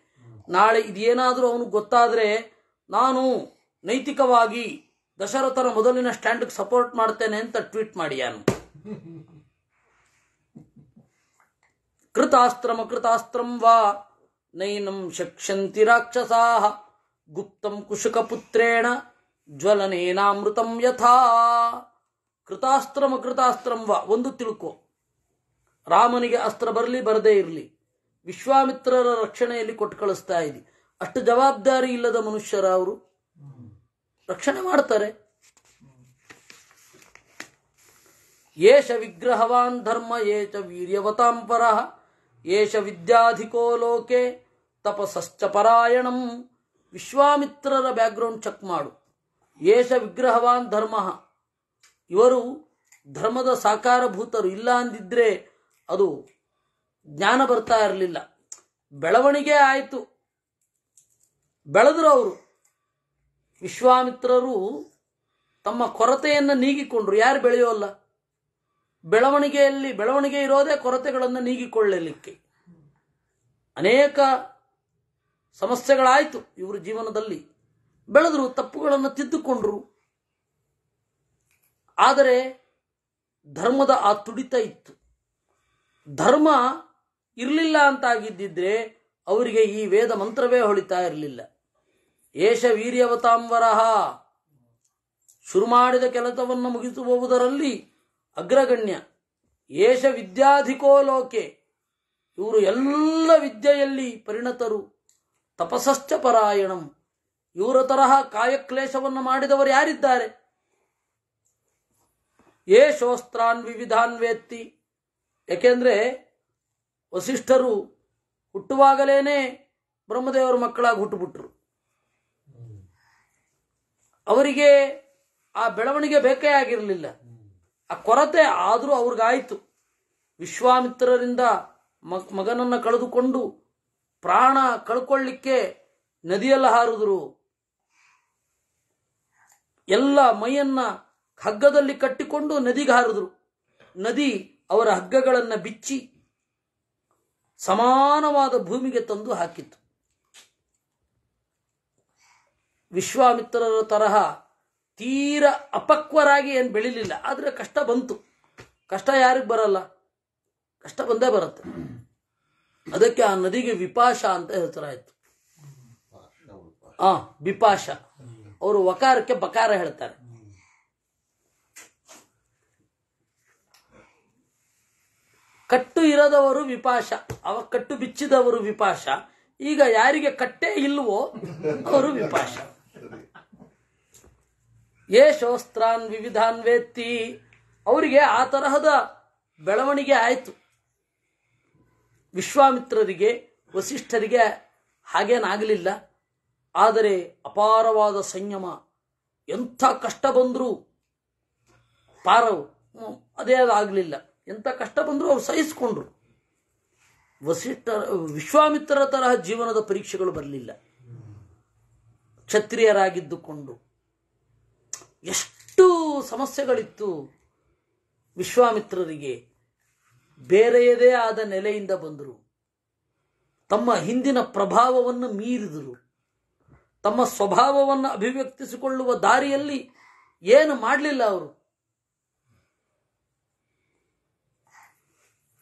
ನಾಳೆ ಇದೇನಾದರೂ ಅವನು ಗೊತ್ತಾದರೆ ನಾನು ನೈತಿಕವಾಗಿ ದಶರಥರ ಮೊದಲಿನ ಸ್ಟ್ಯಾಂಡ್ಗೆ ಸಪೋರ್ಟ್ ಮಾಡ್ತೇನೆ ಅಂತ ಟ್ವೀಟ್ ಮಾಡಿಯಾನು ಕೃತಾಸ್ತ್ರಮ ಕೃತಾಸ್ತ್ರಂ ವಾ ನೈನಂ ಶಕ್ಷಂತಿ ರಾಕ್ಷಸಾಹ ಗುಪ್ತಂ ಪುತ್ರೇಣ ಜ್ವಲನೇನಾಮೃತಂ ಯಥಾ ಕೃತಾಸ್ತ್ರಮ ಕೃತಾಸ್ತ್ರಂ ಒಂದು ತಿಳ್ಕೊ ರಾಮನಿಗೆ ಅಸ್ತ್ರ ಬರಲಿ ಬರದೇ ಇರಲಿ ವಿಶ್ವಾಮಿತ್ರರ ರಕ್ಷಣೆಯಲ್ಲಿ ಕೊಟ್ಟು ಕಳಿಸ್ತಾ ಇದ್ದಿ ಅಷ್ಟು ಜವಾಬ್ದಾರಿ ಇಲ್ಲದ ಮನುಷ್ಯರ ಅವರು ರಕ್ಷಣೆ ಮಾಡ್ತಾರೆ ಏಷ ವಿಗ್ರಹವಾನ್ ಧರ್ಮ ಏಷ ವೀರ್ಯವತಾಂಪರ ಏಷ ವಿದ್ಯಾಧಿಕೋ ಲೋಕೆ ತಪಸಶ್ಚ ಪರಾಯಣಂ ವಿಶ್ವಾಮಿತ್ರರ ಬ್ಯಾಕ್ಗ್ರೌಂಡ್ ಚೆಕ್ ಮಾಡು ಏಷ ವಿಗ್ರಹವಾನ್ ಧರ್ಮ ಇವರು ಧರ್ಮದ ಸಾಕಾರಭೂತರು ಇಲ್ಲ ಅಂದಿದ್ರೆ ಅದು ಜ್ಞಾನ ಬರ್ತಾ ಇರಲಿಲ್ಲ ಬೆಳವಣಿಗೆ ಆಯಿತು ಬೆಳೆದ್ರು ಅವರು ವಿಶ್ವಾಮಿತ್ರರು ತಮ್ಮ ಕೊರತೆಯನ್ನು ನೀಗಿಕೊಂಡ್ರು ಯಾರು ಬೆಳೆಯೋಲ್ಲ ಬೆಳವಣಿಗೆಯಲ್ಲಿ ಬೆಳವಣಿಗೆ ಇರೋದೇ ಕೊರತೆಗಳನ್ನು ನೀಗಿಕೊಳ್ಳಲಿಕ್ಕೆ ಅನೇಕ ಸಮಸ್ಯೆಗಳಾಯಿತು ಇವರ ಜೀವನದಲ್ಲಿ ಬೆಳೆದರು ತಪ್ಪುಗಳನ್ನು ತಿದ್ದುಕೊಂಡ್ರು ಆದರೆ ಧರ್ಮದ ಆ ತುಡಿತ ಇತ್ತು ಧರ್ಮ ಇರಲಿಲ್ಲ ಅಂತಾಗಿದ್ದಿದ್ರೆ ಅವರಿಗೆ ಈ ವೇದ ಮಂತ್ರವೇ ಹೊಳಿತಾ ಇರಲಿಲ್ಲ ಏಷ ವೀರ್ಯವತಾಂಬರಹ ಶುರು ಮಾಡಿದ ಕೆಲಸವನ್ನು ಮುಗಿಸುವುದರಲ್ಲಿ ಅಗ್ರಗಣ್ಯ ಏಷ ವಿದ್ಯಾಧಿಕೋ ಲೋಕೆ ಇವರು ಎಲ್ಲ ವಿದ್ಯೆಯಲ್ಲಿ ಪರಿಣತರು ತಪಸಶ್ಚ ಪರಾಯಣಂ ಇವರ ತರಹ ಕಾಯಕ್ಲೇಶವನ್ನು ಮಾಡಿದವರು ಯಾರಿದ್ದಾರೆ ಏ ಶೋಸ್ತ್ರಾನ್ ವಿವಿಧಾನ್ ವೇತ್ತಿ ಯಾಕೆಂದ್ರೆ ವಸಿಷ್ಠರು ಹುಟ್ಟುವಾಗಲೇನೆ ಬ್ರಹ್ಮದೇವರ ಮಕ್ಕಳಾಗಿ ಹುಟ್ಟುಬಿಟ್ರು ಅವರಿಗೆ ಆ ಬೆಳವಣಿಗೆ ಬೇಕೇ ಆಗಿರಲಿಲ್ಲ ಆ ಕೊರತೆ ಆದರೂ ಅವ್ರಿಗಾಯಿತು ವಿಶ್ವಾಮಿತ್ರರಿಂದ ಮಗನನ್ನು ಕಳೆದುಕೊಂಡು ಪ್ರಾಣ ಕಳ್ಕೊಳ್ಳಿಕ್ಕೆ ನದಿಯಲ್ಲ ಹಾರಿದ್ರು ಎಲ್ಲ ಮೈಯನ್ನ ಹಗ್ಗದಲ್ಲಿ ಕಟ್ಟಿಕೊಂಡು ನದಿಗೆ ಹಾರಿದ್ರು ನದಿ ಅವರ ಹಗ್ಗಗಳನ್ನು ಬಿಚ್ಚಿ ಸಮಾನವಾದ ಭೂಮಿಗೆ ತಂದು ಹಾಕಿತ್ತು ವಿಶ್ವಾಮಿತ್ರರ ತರಹ ತೀರ ಅಪಕ್ವರಾಗಿ ಏನು ಬೆಳಿಲಿಲ್ಲ ಆದರೆ ಕಷ್ಟ ಬಂತು ಕಷ್ಟ ಯಾರಿಗೆ ಬರಲ್ಲ ಕಷ್ಟ ಬಂದೇ ಬರುತ್ತೆ ಅದಕ್ಕೆ ಆ ನದಿಗೆ ವಿಪಾಶ ಅಂತ ಹೆಸರಾಯಿತು ಆ ವಿಪಾಶ ಅವರು ವಕಾರಕ್ಕೆ ಬಕಾರ ಹೇಳ್ತಾರೆ ಕಟ್ಟು ಇರದವರು ವಿಪಾಶ ಅವ ಕಟ್ಟು ಬಿಚ್ಚಿದವರು ವಿಪಾಶ ಈಗ ಯಾರಿಗೆ ಕಟ್ಟೆ ಇಲ್ವೋ ಅವರು ವಿಪಾಶ ಏ ಶೋಸ್ತ್ರಾನ್ ವಿವಿಧಾನ್ ವೇತ್ತಿ ಅವರಿಗೆ ಆ ತರಹದ ಬೆಳವಣಿಗೆ ಆಯಿತು ವಿಶ್ವಾಮಿತ್ರರಿಗೆ ವಸಿಷ್ಠರಿಗೆ ಹಾಗೇನಾಗಲಿಲ್ಲ ಆದರೆ ಅಪಾರವಾದ ಸಂಯಮ ಎಂಥ ಕಷ್ಟ ಬಂದರೂ ಪಾರ ಅದೇ ಆಗಲಿಲ್ಲ ಎಂಥ ಕಷ್ಟ ಬಂದರೂ ಅವ್ರು ಸಹಿಸಿಕೊಂಡ್ರು ವಸಿಷ್ಠ ವಿಶ್ವಾಮಿತ್ರರ ತರಹ ಜೀವನದ ಪರೀಕ್ಷೆಗಳು ಬರಲಿಲ್ಲ ಕ್ಷತ್ರಿಯರಾಗಿದ್ದುಕೊಂಡು ಎಷ್ಟು ಸಮಸ್ಯೆಗಳಿತ್ತು ವಿಶ್ವಾಮಿತ್ರರಿಗೆ ಬೇರೆಯದೇ ಆದ ನೆಲೆಯಿಂದ ಬಂದರು ತಮ್ಮ ಹಿಂದಿನ ಪ್ರಭಾವವನ್ನು ಮೀರಿದರು ತಮ್ಮ ಸ್ವಭಾವವನ್ನು ಅಭಿವ್ಯಕ್ತಿಸಿಕೊಳ್ಳುವ ದಾರಿಯಲ್ಲಿ ಏನು ಮಾಡಲಿಲ್ಲ ಅವರು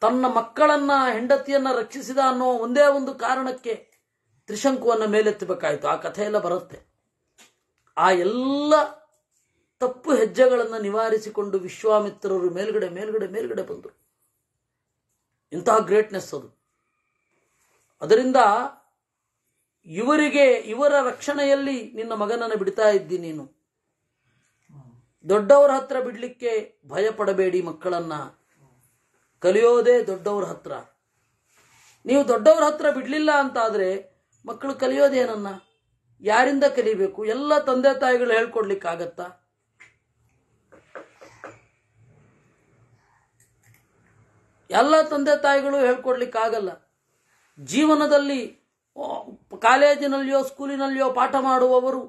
ತನ್ನ ಮಕ್ಕಳನ್ನ ಹೆಂಡತಿಯನ್ನ ರಕ್ಷಿಸಿದ ಅನ್ನೋ ಒಂದೇ ಒಂದು ಕಾರಣಕ್ಕೆ ತ್ರಿಶಂಕುವನ್ನು ಮೇಲೆತ್ತಬೇಕಾಯಿತು ಆ ಕಥೆಯೆಲ್ಲ ಬರುತ್ತೆ ಆ ಎಲ್ಲ ತಪ್ಪು ಹೆಜ್ಜೆಗಳನ್ನು ನಿವಾರಿಸಿಕೊಂಡು ವಿಶ್ವಾಮಿತ್ರರು ಮೇಲ್ಗಡೆ ಮೇಲ್ಗಡೆ ಮೇಲ್ಗಡೆ ಬಂದರು ಇಂತಹ ಗ್ರೇಟ್ನೆಸ್ ಅದು ಅದರಿಂದ ಇವರಿಗೆ ಇವರ ರಕ್ಷಣೆಯಲ್ಲಿ ನಿನ್ನ ಮಗನನ್ನು ಬಿಡ್ತಾ ಇದ್ದಿ ನೀನು ದೊಡ್ಡವರ ಹತ್ರ ಬಿಡಲಿಕ್ಕೆ ಭಯ ಪಡಬೇಡಿ ಮಕ್ಕಳನ್ನ ಕಲಿಯೋದೇ ದೊಡ್ಡವರ ಹತ್ರ ನೀವು ದೊಡ್ಡವ್ರ ಹತ್ರ ಬಿಡಲಿಲ್ಲ ಅಂತಾದರೆ ಮಕ್ಕಳು ಕಲಿಯೋದೇನನ್ನ ಯಾರಿಂದ ಕಲಿಬೇಕು ಎಲ್ಲ ತಂದೆ ತಾಯಿಗಳು ಹೇಳ್ಕೊಡ್ಲಿಕ್ಕಾಗತ್ತಾ ಎಲ್ಲ ತಂದೆ ತಾಯಿಗಳು ಹೇಳ್ಕೊಡ್ಲಿಕ್ಕಾಗಲ್ಲ ಜೀವನದಲ್ಲಿ ಕಾಲೇಜಿನಲ್ಲಿಯೋ ಸ್ಕೂಲಿನಲ್ಲಿಯೋ ಪಾಠ ಮಾಡುವವರು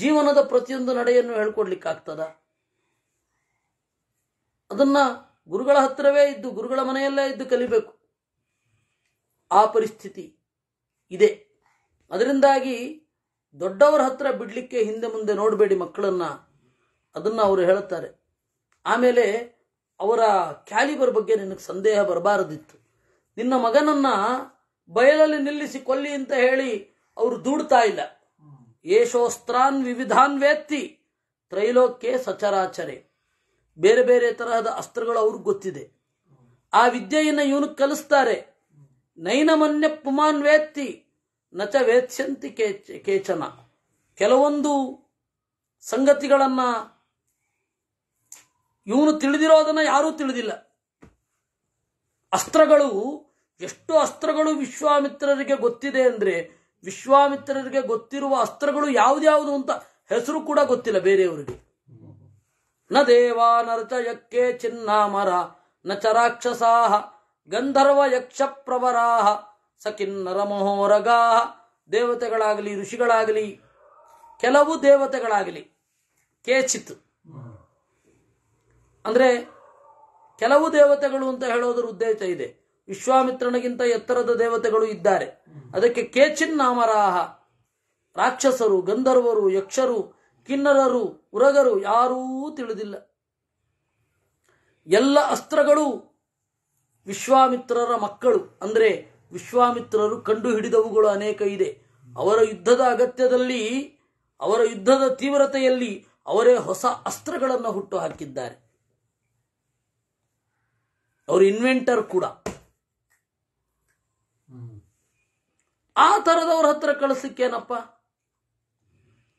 ಜೀವನದ ಪ್ರತಿಯೊಂದು ನಡೆಯನ್ನು ಹೇಳ್ಕೊಡ್ಲಿಕ್ಕಾಗ್ತದ ಅದನ್ನ ಗುರುಗಳ ಹತ್ತಿರವೇ ಇದ್ದು ಗುರುಗಳ ಮನೆಯಲ್ಲೇ ಇದ್ದು ಕಲಿಬೇಕು ಆ ಪರಿಸ್ಥಿತಿ ಇದೆ ಅದರಿಂದಾಗಿ ದೊಡ್ಡವರ ಹತ್ರ ಬಿಡಲಿಕ್ಕೆ ಹಿಂದೆ ಮುಂದೆ ನೋಡಬೇಡಿ ಮಕ್ಕಳನ್ನು ಅದನ್ನು ಅವರು ಹೇಳುತ್ತಾರೆ ಆಮೇಲೆ ಅವರ ಕ್ಯಾಲಿಬರ್ ಬಗ್ಗೆ ನಿನಗೆ ಸಂದೇಹ ಬರಬಾರದಿತ್ತು ನಿನ್ನ ಮಗನನ್ನು ಬಯಲಲ್ಲಿ ನಿಲ್ಲಿಸಿ ಕೊಲ್ಲಿ ಅಂತ ಹೇಳಿ ಅವರು ದೂಡ್ತಾ ಇಲ್ಲ ಯೇಷೋಸ್ತ್ರಾನ್ ವಿವಿಧಾನ್ ವೇತ್ತಿ ತ್ರೈಲೋಕ್ಯ ಸಚರಾಚರೆ ಬೇರೆ ಬೇರೆ ತರಹದ ಅಸ್ತ್ರಗಳು ಅವ್ರಿಗೆ ಗೊತ್ತಿದೆ ಆ ವಿದ್ಯೆಯನ್ನು ಇವನು ಕಲಿಸ್ತಾರೆ ನೈನಮನ್ಯ ಪುಮಾನ್ ವೇತ್ತಿ ನಚ ವೇತ್ಸಂತಿ ಕೇಚನ ಕೆಲವೊಂದು ಸಂಗತಿಗಳನ್ನ ಇವನು ತಿಳಿದಿರೋದನ್ನ ಯಾರೂ ತಿಳಿದಿಲ್ಲ ಅಸ್ತ್ರಗಳು ಎಷ್ಟು ಅಸ್ತ್ರಗಳು ವಿಶ್ವಾಮಿತ್ರರಿಗೆ ಗೊತ್ತಿದೆ ಅಂದರೆ ವಿಶ್ವಾಮಿತ್ರರಿಗೆ ಗೊತ್ತಿರುವ ಅಸ್ತ್ರಗಳು ಯಾವುದ್ಯಾವುದು ಅಂತ ಹೆಸರು ಕೂಡ ಗೊತ್ತಿಲ್ಲ ಬೇರೆಯವರಿಗೆ ನ ದೇವಾ ಯಕ್ಕೆ ಚಿನ್ನಾಮರ ನ ಚರಾಕ್ಷಸಾಹ ಗಂಧರ್ವ ಯಕ್ಷ ಪ್ರವರಾಹ ಸಕಿನ್ನರ ಮಹೋರಗಾ ದೇವತೆಗಳಾಗಲಿ ಋಷಿಗಳಾಗಲಿ ಕೆಲವು ದೇವತೆಗಳಾಗಲಿ ಕೇಚಿತ್ ಅಂದರೆ ಕೆಲವು ದೇವತೆಗಳು ಅಂತ ಹೇಳೋದ್ರ ಉದ್ದೇಶ ಇದೆ ವಿಶ್ವಾಮಿತ್ರನಿಗಿಂತ ಎತ್ತರದ ದೇವತೆಗಳು ಇದ್ದಾರೆ ಅದಕ್ಕೆ ಕೇಚಿನ್ ನಾಮರಾಹ ರಾಕ್ಷಸರು ಗಂಧರ್ವರು ಯಕ್ಷರು ಕಿನ್ನರರು ಉರಗರು ಯಾರೂ ತಿಳಿದಿಲ್ಲ ಎಲ್ಲ ಅಸ್ತ್ರಗಳು ವಿಶ್ವಾಮಿತ್ರರ ಮಕ್ಕಳು ಅಂದರೆ ವಿಶ್ವಾಮಿತ್ರರು ಕಂಡು ಹಿಡಿದವುಗಳು ಅನೇಕ ಇದೆ ಅವರ ಯುದ್ಧದ ಅಗತ್ಯದಲ್ಲಿ ಅವರ ಯುದ್ಧದ ತೀವ್ರತೆಯಲ್ಲಿ ಅವರೇ ಹೊಸ ಅಸ್ತ್ರಗಳನ್ನು ಹುಟ್ಟು ಹಾಕಿದ್ದಾರೆ ಅವರು ಇನ್ವೆಂಟರ್ ಕೂಡ ಆ ಥರದವ್ರ ಹತ್ರ ಕಳಿಸಲಿಕ್ಕೇನಪ್ಪ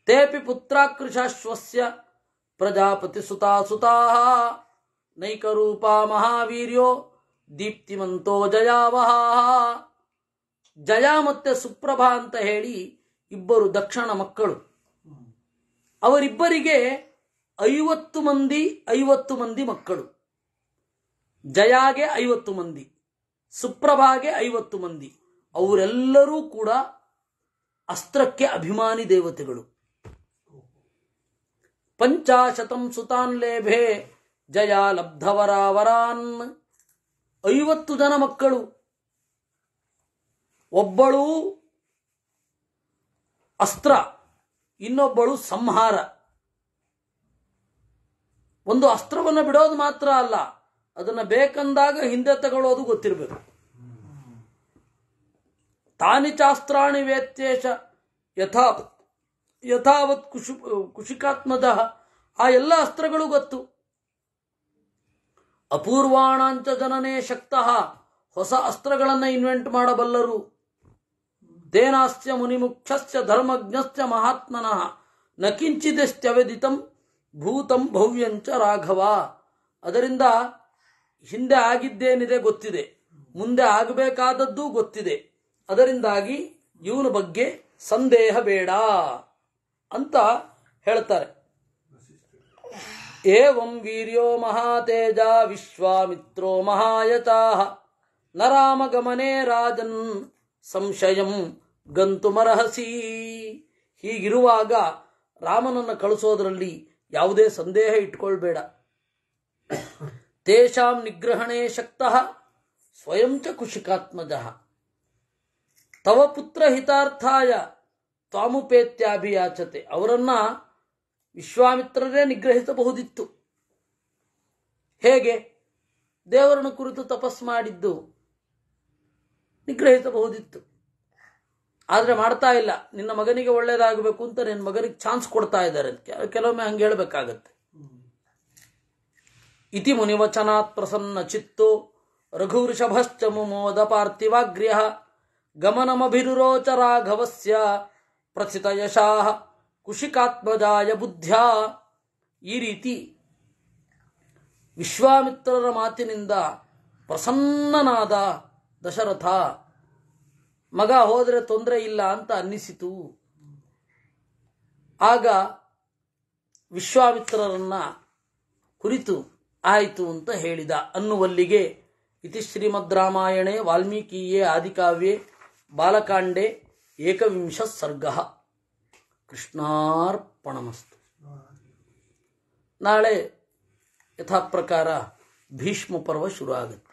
ತೇಪಿ ಪುತ್ರಾಕೃಶಾಶ್ವಸ್ಯ ಪ್ರಜಾಪತಿ ಸುತಾ ಸುತಾ ನೈಕರೂಪ ಮಹಾವೀರ್ಯೋ ದೀಪ್ತಿಮಂತೋ ಜಯಾವಹ ಜಯ ಮತ್ತೆ ಸುಪ್ರಭಾ ಅಂತ ಹೇಳಿ ಇಬ್ಬರು ದಕ್ಷಿಣ ಮಕ್ಕಳು ಅವರಿಬ್ಬರಿಗೆ ಐವತ್ತು ಮಂದಿ ಐವತ್ತು ಮಂದಿ ಮಕ್ಕಳು ಜಯಾಗೆ ಐವತ್ತು ಮಂದಿ ಸುಪ್ರಭಾಗೆ ಐವತ್ತು ಮಂದಿ ಅವರೆಲ್ಲರೂ ಕೂಡ ಅಸ್ತ್ರಕ್ಕೆ ಅಭಿಮಾನಿ ದೇವತೆಗಳು ಪಂಚಾಶತಂ ಸುತಾನ್ ಲೇಭೆ ಜಯ ಲಬ್ಧವರಾವರಾನ್ ಐವತ್ತು ಜನ ಮಕ್ಕಳು ಒಬ್ಬಳು ಅಸ್ತ್ರ ಇನ್ನೊಬ್ಬಳು ಸಂಹಾರ ಒಂದು ಅಸ್ತ್ರವನ್ನು ಬಿಡೋದು ಮಾತ್ರ ಅಲ್ಲ ಅದನ್ನು ಬೇಕಂದಾಗ ಹಿಂದೆ ತಗೊಳ್ಳೋದು ಗೊತ್ತಿರಬೇಕು ತಾನಿ ಶಾಸ್ತ್ರಾಣಿ ವೇತ್ಯೇಶ ಯಥಾ ಯಥಾವತ್ ಕುಶು ಕುಶಿಕಾತ್ಮದ ಆ ಎಲ್ಲ ಅಸ್ತ್ರಗಳು ಗೊತ್ತು ಅಪೂರ್ವಾಣಾಂಚ ಜನನೇ ಶಕ್ತಃ ಹೊಸ ಅಸ್ತ್ರಗಳನ್ನು ಇನ್ವೆಂಟ್ ಮಾಡಬಲ್ಲರು ದೇನಾಸ್ಯ ಮುನಿಮುಖ್ಯಸ್ಯ ಧರ್ಮಜ್ಞಸ್ಯ ಮಹಾತ್ಮನಃ ನ ಕಿಂಚಿದೆಷ್ಟವೆದಿತಂ ಭೂತಂ ಭವ್ಯಂಚ ರಾಘವ ಅದರಿಂದ ಹಿಂದೆ ಆಗಿದ್ದೇನಿದೆ ಗೊತ್ತಿದೆ ಮುಂದೆ ಆಗಬೇಕಾದದ್ದು ಗೊತ್ತಿದೆ ಅದರಿಂದಾಗಿ ಇವನ ಬಗ್ಗೆ ಸಂದೇಹ ಬೇಡ ಅಂತ ಹೇಳ್ತಾರೆ ಏವಂ ವೀರ್ಯೋ ಮಹಾತೇಜ ವಿಶ್ವಾಮಿತ್ರೋ ಮಹಾಯತಾ ನರಾಮಗಮನೆ ರಾಜನ್ ಸಂಶಯಂ ಗಂತುಮರಹಸಿ ಹೀಗಿರುವಾಗ ರಾಮನನ್ನು ಕಳಿಸೋದರಲ್ಲಿ ಯಾವುದೇ ಸಂದೇಹ ಇಟ್ಕೊಳ್ಬೇಡ ತೇಷಾಂ ನಿಗ್ರಹಣೆ ಶಕ್ತಃ ಸ್ವಯಂಚ ಚುಶಿಕಾತ್ಮಜಃ ತವ ಪುತ್ರ ಹಿತಾರ್ಥಾಯ ತ್ವಾಮುಪೇತ್ಯಾಭಿಯಾಚತೆ ಅವರನ್ನ ವಿಶ್ವಾಮಿತ್ರರೇ ನಿಗ್ರಹಿಸಬಹುದಿತ್ತು ಹೇಗೆ ದೇವರನ್ನು ಕುರಿತು ತಪಸ್ ಮಾಡಿದ್ದು ನಿಗ್ರಹಿಸಬಹುದಿತ್ತು ಆದರೆ ಮಾಡ್ತಾ ಇಲ್ಲ ನಿನ್ನ ಮಗನಿಗೆ ಒಳ್ಳೇದಾಗಬೇಕು ಅಂತ ನಿನ್ನ ಮಗನಿಗೆ ಚಾನ್ಸ್ ಕೊಡ್ತಾ ಇದ್ದಾರೆ ಕೆಲವೊಮ್ಮೆ ಹಂಗೆ ಹೇಳಬೇಕಾಗತ್ತೆ ಇತಿ ಮುನಿವಚನಾತ್ ಪ್ರಸನ್ನ ಚಿತ್ತು ರಘುವೃಷಭಶ್ಚ ಮುಮೋದ ಪಾರ್ಥಿವಾಗ್ರ್ಯ ಗಮನಮಭಿರುರೋಚ ರಾಘವಸ್ಯ ಯಶಾಹ ಕುಶಿಕಾತ್ಮಜಾಯ ಬುದ್ಧ ಈ ರೀತಿ ವಿಶ್ವಾಮಿತ್ರರ ಮಾತಿನಿಂದ ಪ್ರಸನ್ನನಾದ ದಶರಥ ಮಗ ಹೋದರೆ ತೊಂದರೆ ಇಲ್ಲ ಅಂತ ಅನ್ನಿಸಿತು ಆಗ ವಿಶ್ವಾಮಿತ್ರರನ್ನ ಕುರಿತು ಆಯಿತು ಅಂತ ಹೇಳಿದ ಅನ್ನುವಲ್ಲಿಗೆ ಇತಿ ಶ್ರೀಮದ್ ರಾಮಾಯಣೇ ವಾಲ್ಮೀಕಿಯೇ ಆದಿಕಾವ್ಯೆ बालकांडे एकविंश स्वर्गः कृष्णार्पणमस्तु नाळे यथाप्रकारा भीष्म पर्व सुरुवात